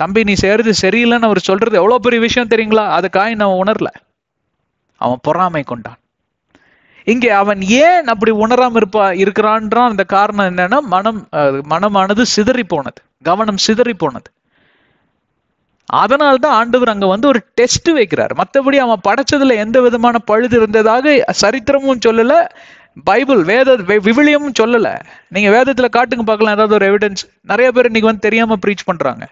தம்பி நீ செய்யறது சரியில்லைன்னு அவர் சொல்றது எவ்வளோ பெரிய விஷயம் தெரியுங்களா அதுக்காக நான் உணரல அவன் பொறாமை கொண்டான் இங்கே அவன் ஏன் அப்படி உணராம இருப்பா இருக்கிறான்றான் அந்த காரணம் என்னன்னா மனம் மனமானது சிதறி போனது கவனம் சிதறி போனது அதனால்தான் ஆண்டவர் அங்க வந்து ஒரு டெஸ்ட் வைக்கிறார் மற்றபடி அவன் படைச்சதுல எந்த விதமான பழுது இருந்ததாக சரித்திரமும் சொல்லல பைபிள் வேத விவிலியம் சொல்லல நீங்க வேதத்துல காட்டுங்க பார்க்கலாம் ஏதாவது ஒரு எவிடன்ஸ் நிறைய பேர் இன்னைக்கு வந்து தெரியாம ப்ரீச் பண்றாங்க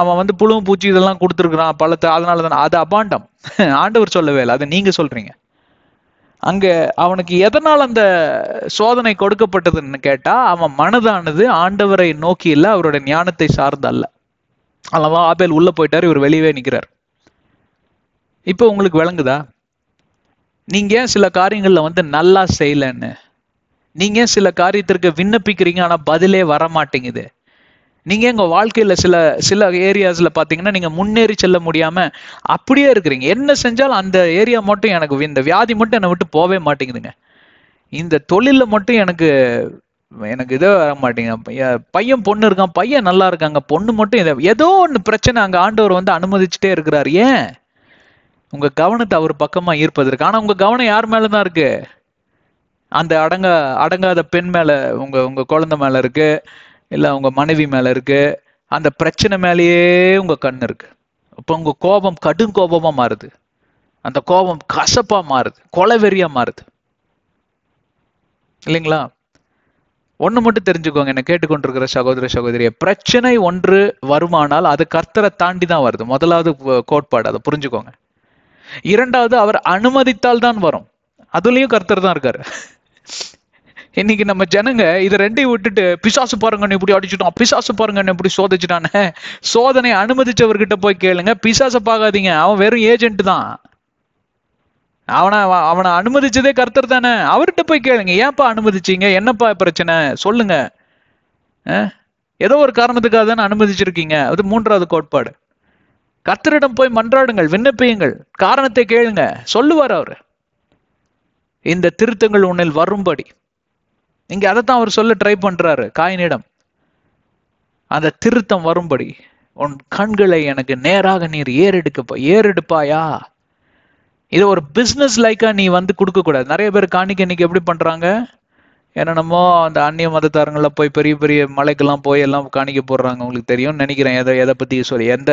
அவன் வந்து புழுவும் பூச்சி இதெல்லாம் கொடுத்துருக்குறான் பழத்தை அதனால தான் அது அபாண்டம் ஆண்டவர் சொல்லவே இல்லை அதை நீங்க சொல்றீங்க அங்க அவனுக்கு எதனால் அந்த சோதனை கொடுக்கப்பட்டதுன்னு கேட்டா அவன் மனதானது ஆண்டவரை நோக்கி இல்லை அவருடைய ஞானத்தை சார்ந்த அல்ல அதனால ஆபேல் உள்ள போயிட்டாரு இவர் வெளியவே நிக்கிறார் இப்போ உங்களுக்கு விளங்குதா நீங்க சில காரியங்கள்ல வந்து நல்லா செய்யலன்னு நீங்க சில காரியத்திற்கு விண்ணப்பிக்கிறீங்க ஆனா பதிலே வர மாட்டேங்குது நீங்க உங்க வாழ்க்கையில சில சில ஏரியாஸ்ல பாத்தீங்கன்னா நீங்க முன்னேறி செல்ல முடியாம அப்படியே இருக்கிறீங்க என்ன செஞ்சாலும் அந்த ஏரியா மட்டும் எனக்கு இந்த வியாதி மட்டும் என்னை விட்டு போவே மாட்டேங்குதுங்க இந்த தொழில மட்டும் எனக்கு எனக்கு இதே வர மாட்டேங்க பையன் பொண்ணு இருக்கான் பையன் நல்லா இருக்காங்க பொண்ணு மட்டும் ஏதோ ஒன்று பிரச்சனை அங்கே ஆண்டவர் வந்து அனுமதிச்சுட்டே இருக்கிறார் ஏன் உங்க கவனத்தை அவர் பக்கமா ஈர்ப்பதற்கு ஆனா உங்க கவனம் யார் மேலதான் இருக்கு அந்த அடங்க அடங்காத பெண் மேல உங்க உங்க குழந்தை மேல இருக்கு இல்ல உங்க மனைவி மேல இருக்கு அந்த பிரச்சனை மேலேயே உங்க கண் இருக்கு அப்போ உங்க கோபம் கடும் கோபமா மாறுது அந்த கோபம் கசப்பா மாறுது கொலவெறியா மாறுது இல்லைங்களா ஒண்ணு மட்டும் தெரிஞ்சுக்கோங்க என்ன கேட்டுக்கொண்டிருக்கிற சகோதர சகோதரிய பிரச்சனை ஒன்று வருமானால் அது கர்த்தரை தாண்டி தான் வருது முதலாவது கோட்பாடு அதை புரிஞ்சுக்கோங்க இரண்டாவது அவர் அனுமதித்தால் தான் வரும் அதுலயும் கர்த்தர் தான் இருக்காரு இன்னைக்கு நம்ம ஜனங்க இது ரெண்டையும் விட்டுட்டு பிசாசு பாருங்க இப்படி அடிச்சுட்டோம் பிசாசு பாருங்க இப்படி சோதிச்சுட்டான சோதனை அனுமதிச்சவர்கிட்ட போய் கேளுங்க பிசாசை பார்க்காதீங்க அவன் வெறும் ஏஜென்ட் தான் அவனை அவனை அனுமதிச்சதே கர்த்தர் தானே அவர்கிட்ட போய் கேளுங்க ஏன்ப்பா அனுமதிச்சீங்க என்னப்பா பிரச்சனை சொல்லுங்க ஏதோ ஒரு காரணத்துக்காக தானே அனுமதிச்சிருக்கீங்க அது மூன்றாவது கோட்பாடு கத்தரிடம் போய் மன்றாடுங்கள் விண்ணப்பியுங்கள் காரணத்தை கேளுங்க சொல்லுவார் அவரு இந்த திருத்தங்கள் உன்னில் வரும்படி இங்க அதைத்தான் அவர் சொல்ல ட்ரை பண்றாரு காயினிடம் அந்த திருத்தம் வரும்படி உன் கண்களை எனக்கு நேராக நீர் ஏறெடுக்கப்பா ஏறெடுப்பாயா இதை ஒரு பிஸ்னஸ் லைக்கா நீ வந்து கொடுக்க கூடாது நிறைய பேர் காணிக்க இன்னைக்கு எப்படி பண்றாங்க என்னென்னமோ அந்த அந்நிய மதத்தாரங்களில் போய் பெரிய பெரிய மலைக்கெல்லாம் போய் எல்லாம் காணிக்க போடுறாங்க உங்களுக்கு தெரியும் நினைக்கிறேன் எதை எதை பற்றி சொல்லி எந்த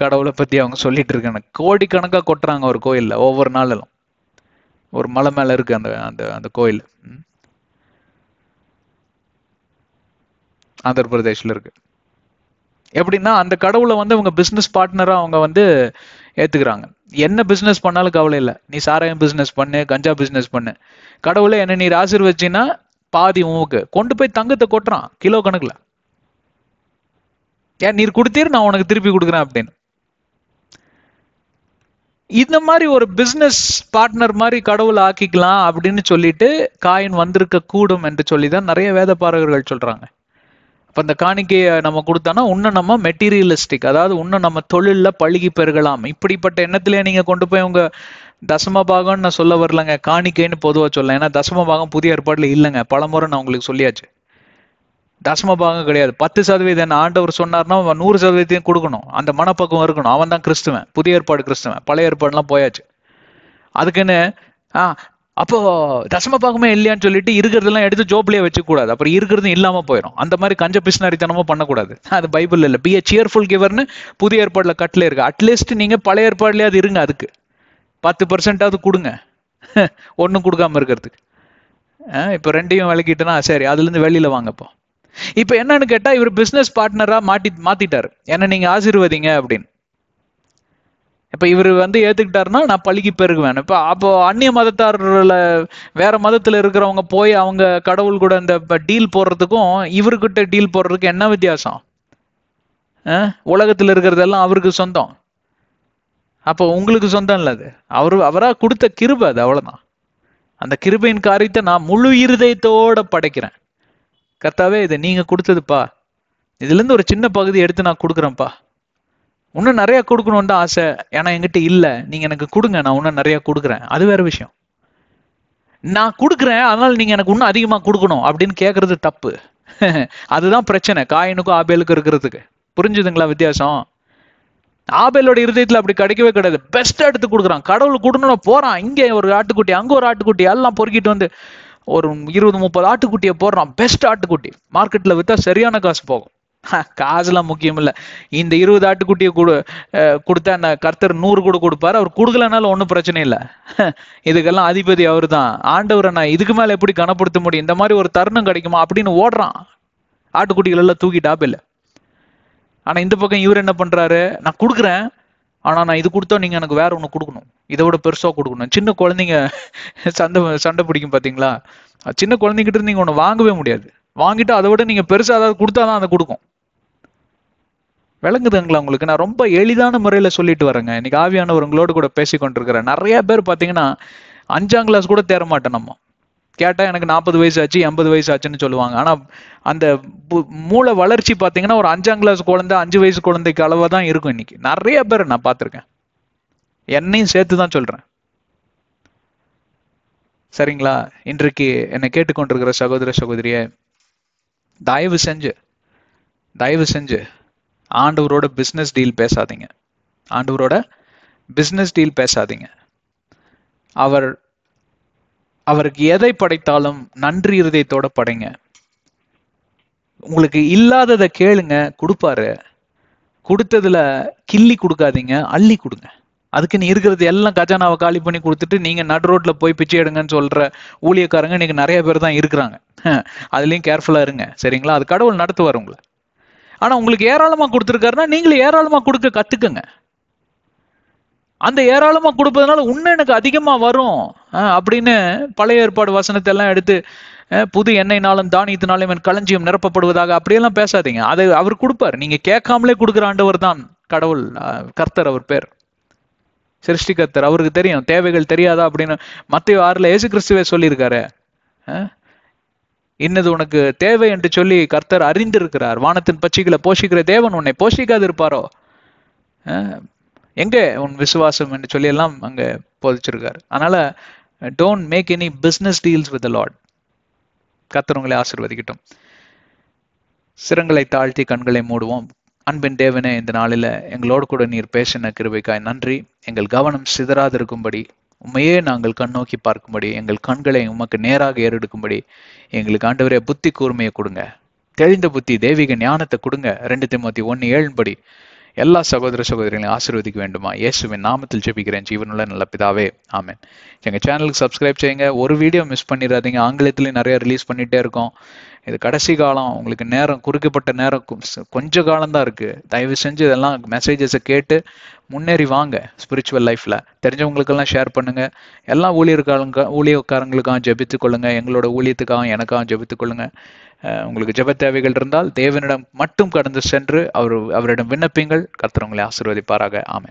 கடவுளை பற்றி அவங்க சொல்லிட்டு இருக்காங்க கோடிக்கணக்காக கொட்டுறாங்க ஒரு கோயிலில் ஒவ்வொரு நாளெல்லாம் ஒரு மலை மேலே இருக்குது அந்த அந்த அந்த கோயில் ஆந்திர பிரதேஷில் இருக்குது எப்படின்னா அந்த கடவுளை வந்து அவங்க பிஸ்னஸ் பார்ட்னராக அவங்க வந்து ஏற்றுக்கிறாங்க என்ன பிஸ்னஸ் பண்ணாலும் கவலை இல்லை நீ சாராயம் பிஸ்னஸ் பண்ணு கஞ்சா பிஸ்னஸ் பண்ணு கடவுளை என்ன நீர் ஆசிர்வச்சின்னா பாதி உமக்கு கொண்டு போய் தங்கத்தை கொட்டுறான் கிலோ கணக்குல ஏன் நீர் கொடுத்தீர் நான் உனக்கு திருப்பி கொடுக்குறேன் அப்படின்னு இந்த மாதிரி ஒரு பிஸ்னஸ் பார்ட்னர் மாதிரி கடவுள் ஆக்கிக்கலாம் அப்படின்னு சொல்லிட்டு காயின் வந்திருக்க கூடும் என்று சொல்லி தான் நிறைய வேத பாரகர்கள் சொல்றாங்க அப்போ அந்த காணிக்கையை நம்ம கொடுத்தோன்னா இன்னும் நம்ம மெட்டீரியலிஸ்டிக் அதாவது இன்னும் நம்ம தொழிலில் பழுகி பெருகலாம் இப்படிப்பட்ட எண்ணத்துல நீங்கள் கொண்டு போய் உங்கள் தசம பாகம் நான் சொல்ல வரலங்க காணிக்கைன்னு பொதுவாக சொல்ல ஏன்னா தசம பாகம் புதிய ஏற்பாட்டில் இல்லைங்க முறை நான் உங்களுக்கு சொல்லியாச்சு தசம பாகம் கிடையாது பத்து சதவீதம் என்ன ஆண்டவர் சொன்னார்னா அவன் நூறு சதவீதத்தையும் கொடுக்கணும் அந்த மனப்பக்கம் இருக்கணும் அவன் தான் கிறிஸ்துவன் புதிய ஏற்பாடு கிறிஸ்துவன் பழைய ஏற்பாடுலாம் போயாச்சு அதுக்குன்னு ஆ அப்போ தசம பாகமே இல்லையான்னு சொல்லிட்டு இருக்கிறதெல்லாம் எடுத்து ஜோப்லேயே வச்சுக்கூடாது அப்புறம் இருக்கிறது இல்லாமல் போயிடும் அந்த மாதிரி கஞ்ச பிஸ்னரித்தனமும் பண்ணக்கூடாது அது பைபிள் இல்லை பி ஏ சியர்ஃபுல் கிவர்னு புதிய ஏற்பாடில் கட்டில் இருக்கு அட்லீஸ்ட் நீங்கள் பழைய ஏற்பாடுலேயே அது இருங்க அதுக்கு பத்து பர்சன்டாவது கொடுங்க ஒன்றும் கொடுக்காம இருக்கிறதுக்கு இப்போ ரெண்டையும் விளக்கிட்டனா சரி அதுலேருந்து வெளியில் வாங்கப்போ இப்போ என்னன்னு கேட்டால் இவர் பிஸ்னஸ் பார்ட்னராக மாட்டி மாற்றிட்டார் என்ன நீங்கள் ஆசீர்வதிங்க அப்படின்னு இப்போ இவர் வந்து ஏற்றுக்கிட்டாருன்னா நான் பழிக்கு பெருகுவேன் இப்போ அப்போ அந்நிய மதத்தாரில் வேற மதத்தில் இருக்கிறவங்க போய் அவங்க கடவுள் கூட இந்த டீல் போடுறதுக்கும் இவர்கிட்ட டீல் போடுறதுக்கு என்ன வித்தியாசம் உலகத்தில் இருக்கிறதெல்லாம் அவருக்கு சொந்தம் அப்போ உங்களுக்கு சொந்தம் இல்லை அது அவரு அவராக கொடுத்த கிருபை அது அவ்வளோதான் அந்த கிருபையின் காரியத்தை நான் முழு இருதயத்தோட படைக்கிறேன் கர்த்தாவே இதை நீங்க கொடுத்ததுப்பா இதுலேருந்து ஒரு சின்ன பகுதி எடுத்து நான் கொடுக்குறேன்ப்பா இன்னும் நிறையா கொடுக்கணுன்னு தான் ஆசை ஏன்னா என்கிட்ட இல்லை நீங்கள் எனக்கு கொடுங்க நான் இன்னும் நிறையா கொடுக்குறேன் அது வேற விஷயம் நான் கொடுக்குறேன் அதனால் நீங்கள் எனக்கு இன்னும் அதிகமாக கொடுக்கணும் அப்படின்னு கேட்குறது தப்பு அதுதான் பிரச்சனை காயினுக்கும் ஆபேலுக்கும் இருக்கிறதுக்கு புரிஞ்சுதுங்களா வித்தியாசம் ஆபேலோட இருதயத்துல அப்படி கிடைக்கவே கிடையாது பெஸ்டா எடுத்து கொடுக்குறான் கடவுள் கொடுன்னு போறான் இங்கே ஒரு ஆட்டுக்குட்டி அங்க ஒரு ஆட்டுக்குட்டி எல்லாம் பொறுக்கிட்டு வந்து ஒரு இருபது முப்பது ஆட்டுக்குட்டியை போடுறான் பெஸ்ட் ஆட்டுக்குட்டி மார்க்கெட்ல வித்தா சரியான காசு போகும் காசுலாம் முக்கியம் இல்லை இந்த இருபது ஆட்டுக்குட்டியை கொடு கொடுத்தா என்ன கர்த்தர் நூறு கூட கொடுப்பாரு அவர் கொடுக்கலனாலும் ஒன்றும் பிரச்சனை இல்லை இதுக்கெல்லாம் அதிபதி அவர் தான் ஆண்டவர் என்ன இதுக்கு மேலே எப்படி கனப்படுத்த முடியும் இந்த மாதிரி ஒரு தருணம் கிடைக்குமா அப்படின்னு ஓடுறான் ஆட்டுக்குட்டிகள் எல்லாம் தூக்கிட்டாப்பில்லை ஆனா இந்த பக்கம் இவர் என்ன பண்றாரு நான் கொடுக்குறேன் ஆனா நான் இது கொடுத்தா நீங்க எனக்கு வேற ஒன்று கொடுக்கணும் இதை விட பெருசா கொடுக்கணும் சின்ன குழந்தைங்க சண்டை சண்டை பிடிக்கும் பாத்தீங்களா சின்ன குழந்தைங்கிட்ட இருந்து நீங்க ஒன்று வாங்கவே முடியாது வாங்கிட்டு அதை விட நீங்க பெருசா அதாவது கொடுத்தாதான் அதை கொடுக்கும் விளங்குதுங்களா உங்களுக்கு நான் ரொம்ப எளிதான முறையில் சொல்லிட்டு வரேங்க இன்னைக்கு ஆவியானவர்களோடு கூட பேசிக்கொண்டிருக்கிறேன் நிறைய பேர் பார்த்தீங்கன்னா அஞ்சாம் கிளாஸ் கூட தேர மாட்டேன் நம்ம கேட்டால் எனக்கு நாற்பது வயசு ஆச்சு எண்பது வயசு ஆச்சுன்னு சொல்லுவாங்க ஆனால் அந்த மூளை வளர்ச்சி பார்த்தீங்கன்னா ஒரு அஞ்சாம் கிளாஸ் குழந்தை அஞ்சு வயசு குழந்தைக்கு அளவாக தான் இருக்கும் இன்னைக்கு நிறைய பேர் நான் பார்த்துருக்கேன் என்னையும் சேர்த்து தான் சொல்கிறேன் சரிங்களா இன்றைக்கு என்னை கேட்டுக்கொண்டிருக்கிற சகோதர சகோதரிய தயவு செஞ்சு தயவு செஞ்சு ஆண்டவரோட பிஸ்னஸ் டீல் பேசாதீங்க ஆண்டவரோட பிஸ்னஸ் டீல் பேசாதீங்க அவர் அவருக்கு எதை படைத்தாலும் நன்றி இருதயத்தோட படைங்க உங்களுக்கு இல்லாததை கேளுங்க கொடுப்பாரு கொடுத்ததுல கிள்ளி கொடுக்காதீங்க அள்ளி கொடுங்க அதுக்குன்னு இருக்கிறது எல்லாம் கஜானாவை காலி பண்ணி கொடுத்துட்டு நீங்க நடு ரோட்ல போய் பிச்சை எடுங்கன்னு சொல்ற ஊழியக்காரங்க இன்னைக்கு நிறைய பேர் தான் இருக்கிறாங்க அதுலயும் கேர்ஃபுல்லா இருங்க சரிங்களா அது கடவுள் நடத்துவார் உங்களை ஆனா உங்களுக்கு ஏராளமா கொடுத்துருக்காருன்னா நீங்களும் ஏராளமா கொடுக்க கத்துக்கங்க அந்த ஏராளமா கொடுப்பதுனால இன்னும் எனக்கு அதிகமா வரும் அப்படின்னு பழைய ஏற்பாடு வசனத்தை எல்லாம் எடுத்து புது எண்ணெய் நாளும் தானியத்தினாலும் என் களஞ்சியம் நிரப்பப்படுவதாக அப்படியெல்லாம் பேசாதீங்க அதை அவர் கொடுப்பார் நீங்க கேட்காமலே கொடுக்குற ஆண்டவர் தான் கடவுள் கர்த்தர் அவர் பேர் கர்த்தர் அவருக்கு தெரியும் தேவைகள் தெரியாதா அப்படின்னு மத்திய ஆறுல ஏசு கிறிஸ்துவே சொல்லியிருக்காரு இன்னது உனக்கு தேவை என்று சொல்லி கர்த்தர் அறிந்திருக்கிறார் வானத்தின் பச்சைகளை போஷிக்கிற தேவன் உன்னை போஷிக்காது இருப்பாரோ எங்க உன் விசுவாசம் என்று சொல்லி எல்லாம் அங்க போதிச்சிருக்காரு அதனால don't make any business deals with லாட் கத்தர் ஆசிர்வதிக்கட்டும் சிரங்களை தாழ்த்தி கண்களை மூடுவோம் அன்பின் தேவனே இந்த நாளில் எங்களோடு கூட நீர் பேசின கிருபைக்காய் நன்றி எங்கள் கவனம் சிதறாதிருக்கும்படி உண்மையே நாங்கள் கண்ணோக்கி பார்க்கும்படி எங்கள் கண்களை உமக்கு நேராக ஏறெடுக்கும்படி எங்களுக்கு ஆண்டவரே புத்தி கூர்மையை கொடுங்க தெளிந்த புத்தி தெய்வீக ஞானத்தை கொடுங்க ரெண்டு திமுத்தி ஒன்று ஏழும்படி எல்லா சகோதர சகோதரிகளையும் ஆசீர்வதிக்க வேண்டுமா இயேசுவின் நாமத்தில் ஜெபிக்கிறேன் ஜீவனுள்ள நல்ல பிதாவே ஆமேன் எங்கள் சேனலுக்கு சப்ஸ்கிரைப் செய்யுங்க ஒரு வீடியோ மிஸ் பண்ணிடாதீங்க ஆங்கிலத்துலேயும் நிறைய ரிலீஸ் பண்ணிகிட்டே இருக்கோம் இது கடைசி காலம் உங்களுக்கு நேரம் குறுக்கப்பட்ட நேரம் கொஞ்ச காலம்தான் இருக்குது தயவு செஞ்சு இதெல்லாம் மெசேஜஸை கேட்டு முன்னேறி வாங்க ஸ்பிரிச்சுவல் லைஃப்பில் தெரிஞ்சவங்களுக்கெல்லாம் ஷேர் பண்ணுங்கள் எல்லா ஊழியர்காலங்க ஊழியக்காரங்களுக்காக ஜெபித்து கொள்ளுங்கள் எங்களோட ஊழியத்துக்காக எனக்காக ஜெபித்து கொள்ளுங்கள் உங்களுக்கு ஜெப தேவைகள் இருந்தால் தேவனிடம் மட்டும் கடந்து சென்று அவர் அவரிடம் விண்ணப்பிங்கள் கர்த்தர் ஆசீர்வதிப்பாராக ஆமை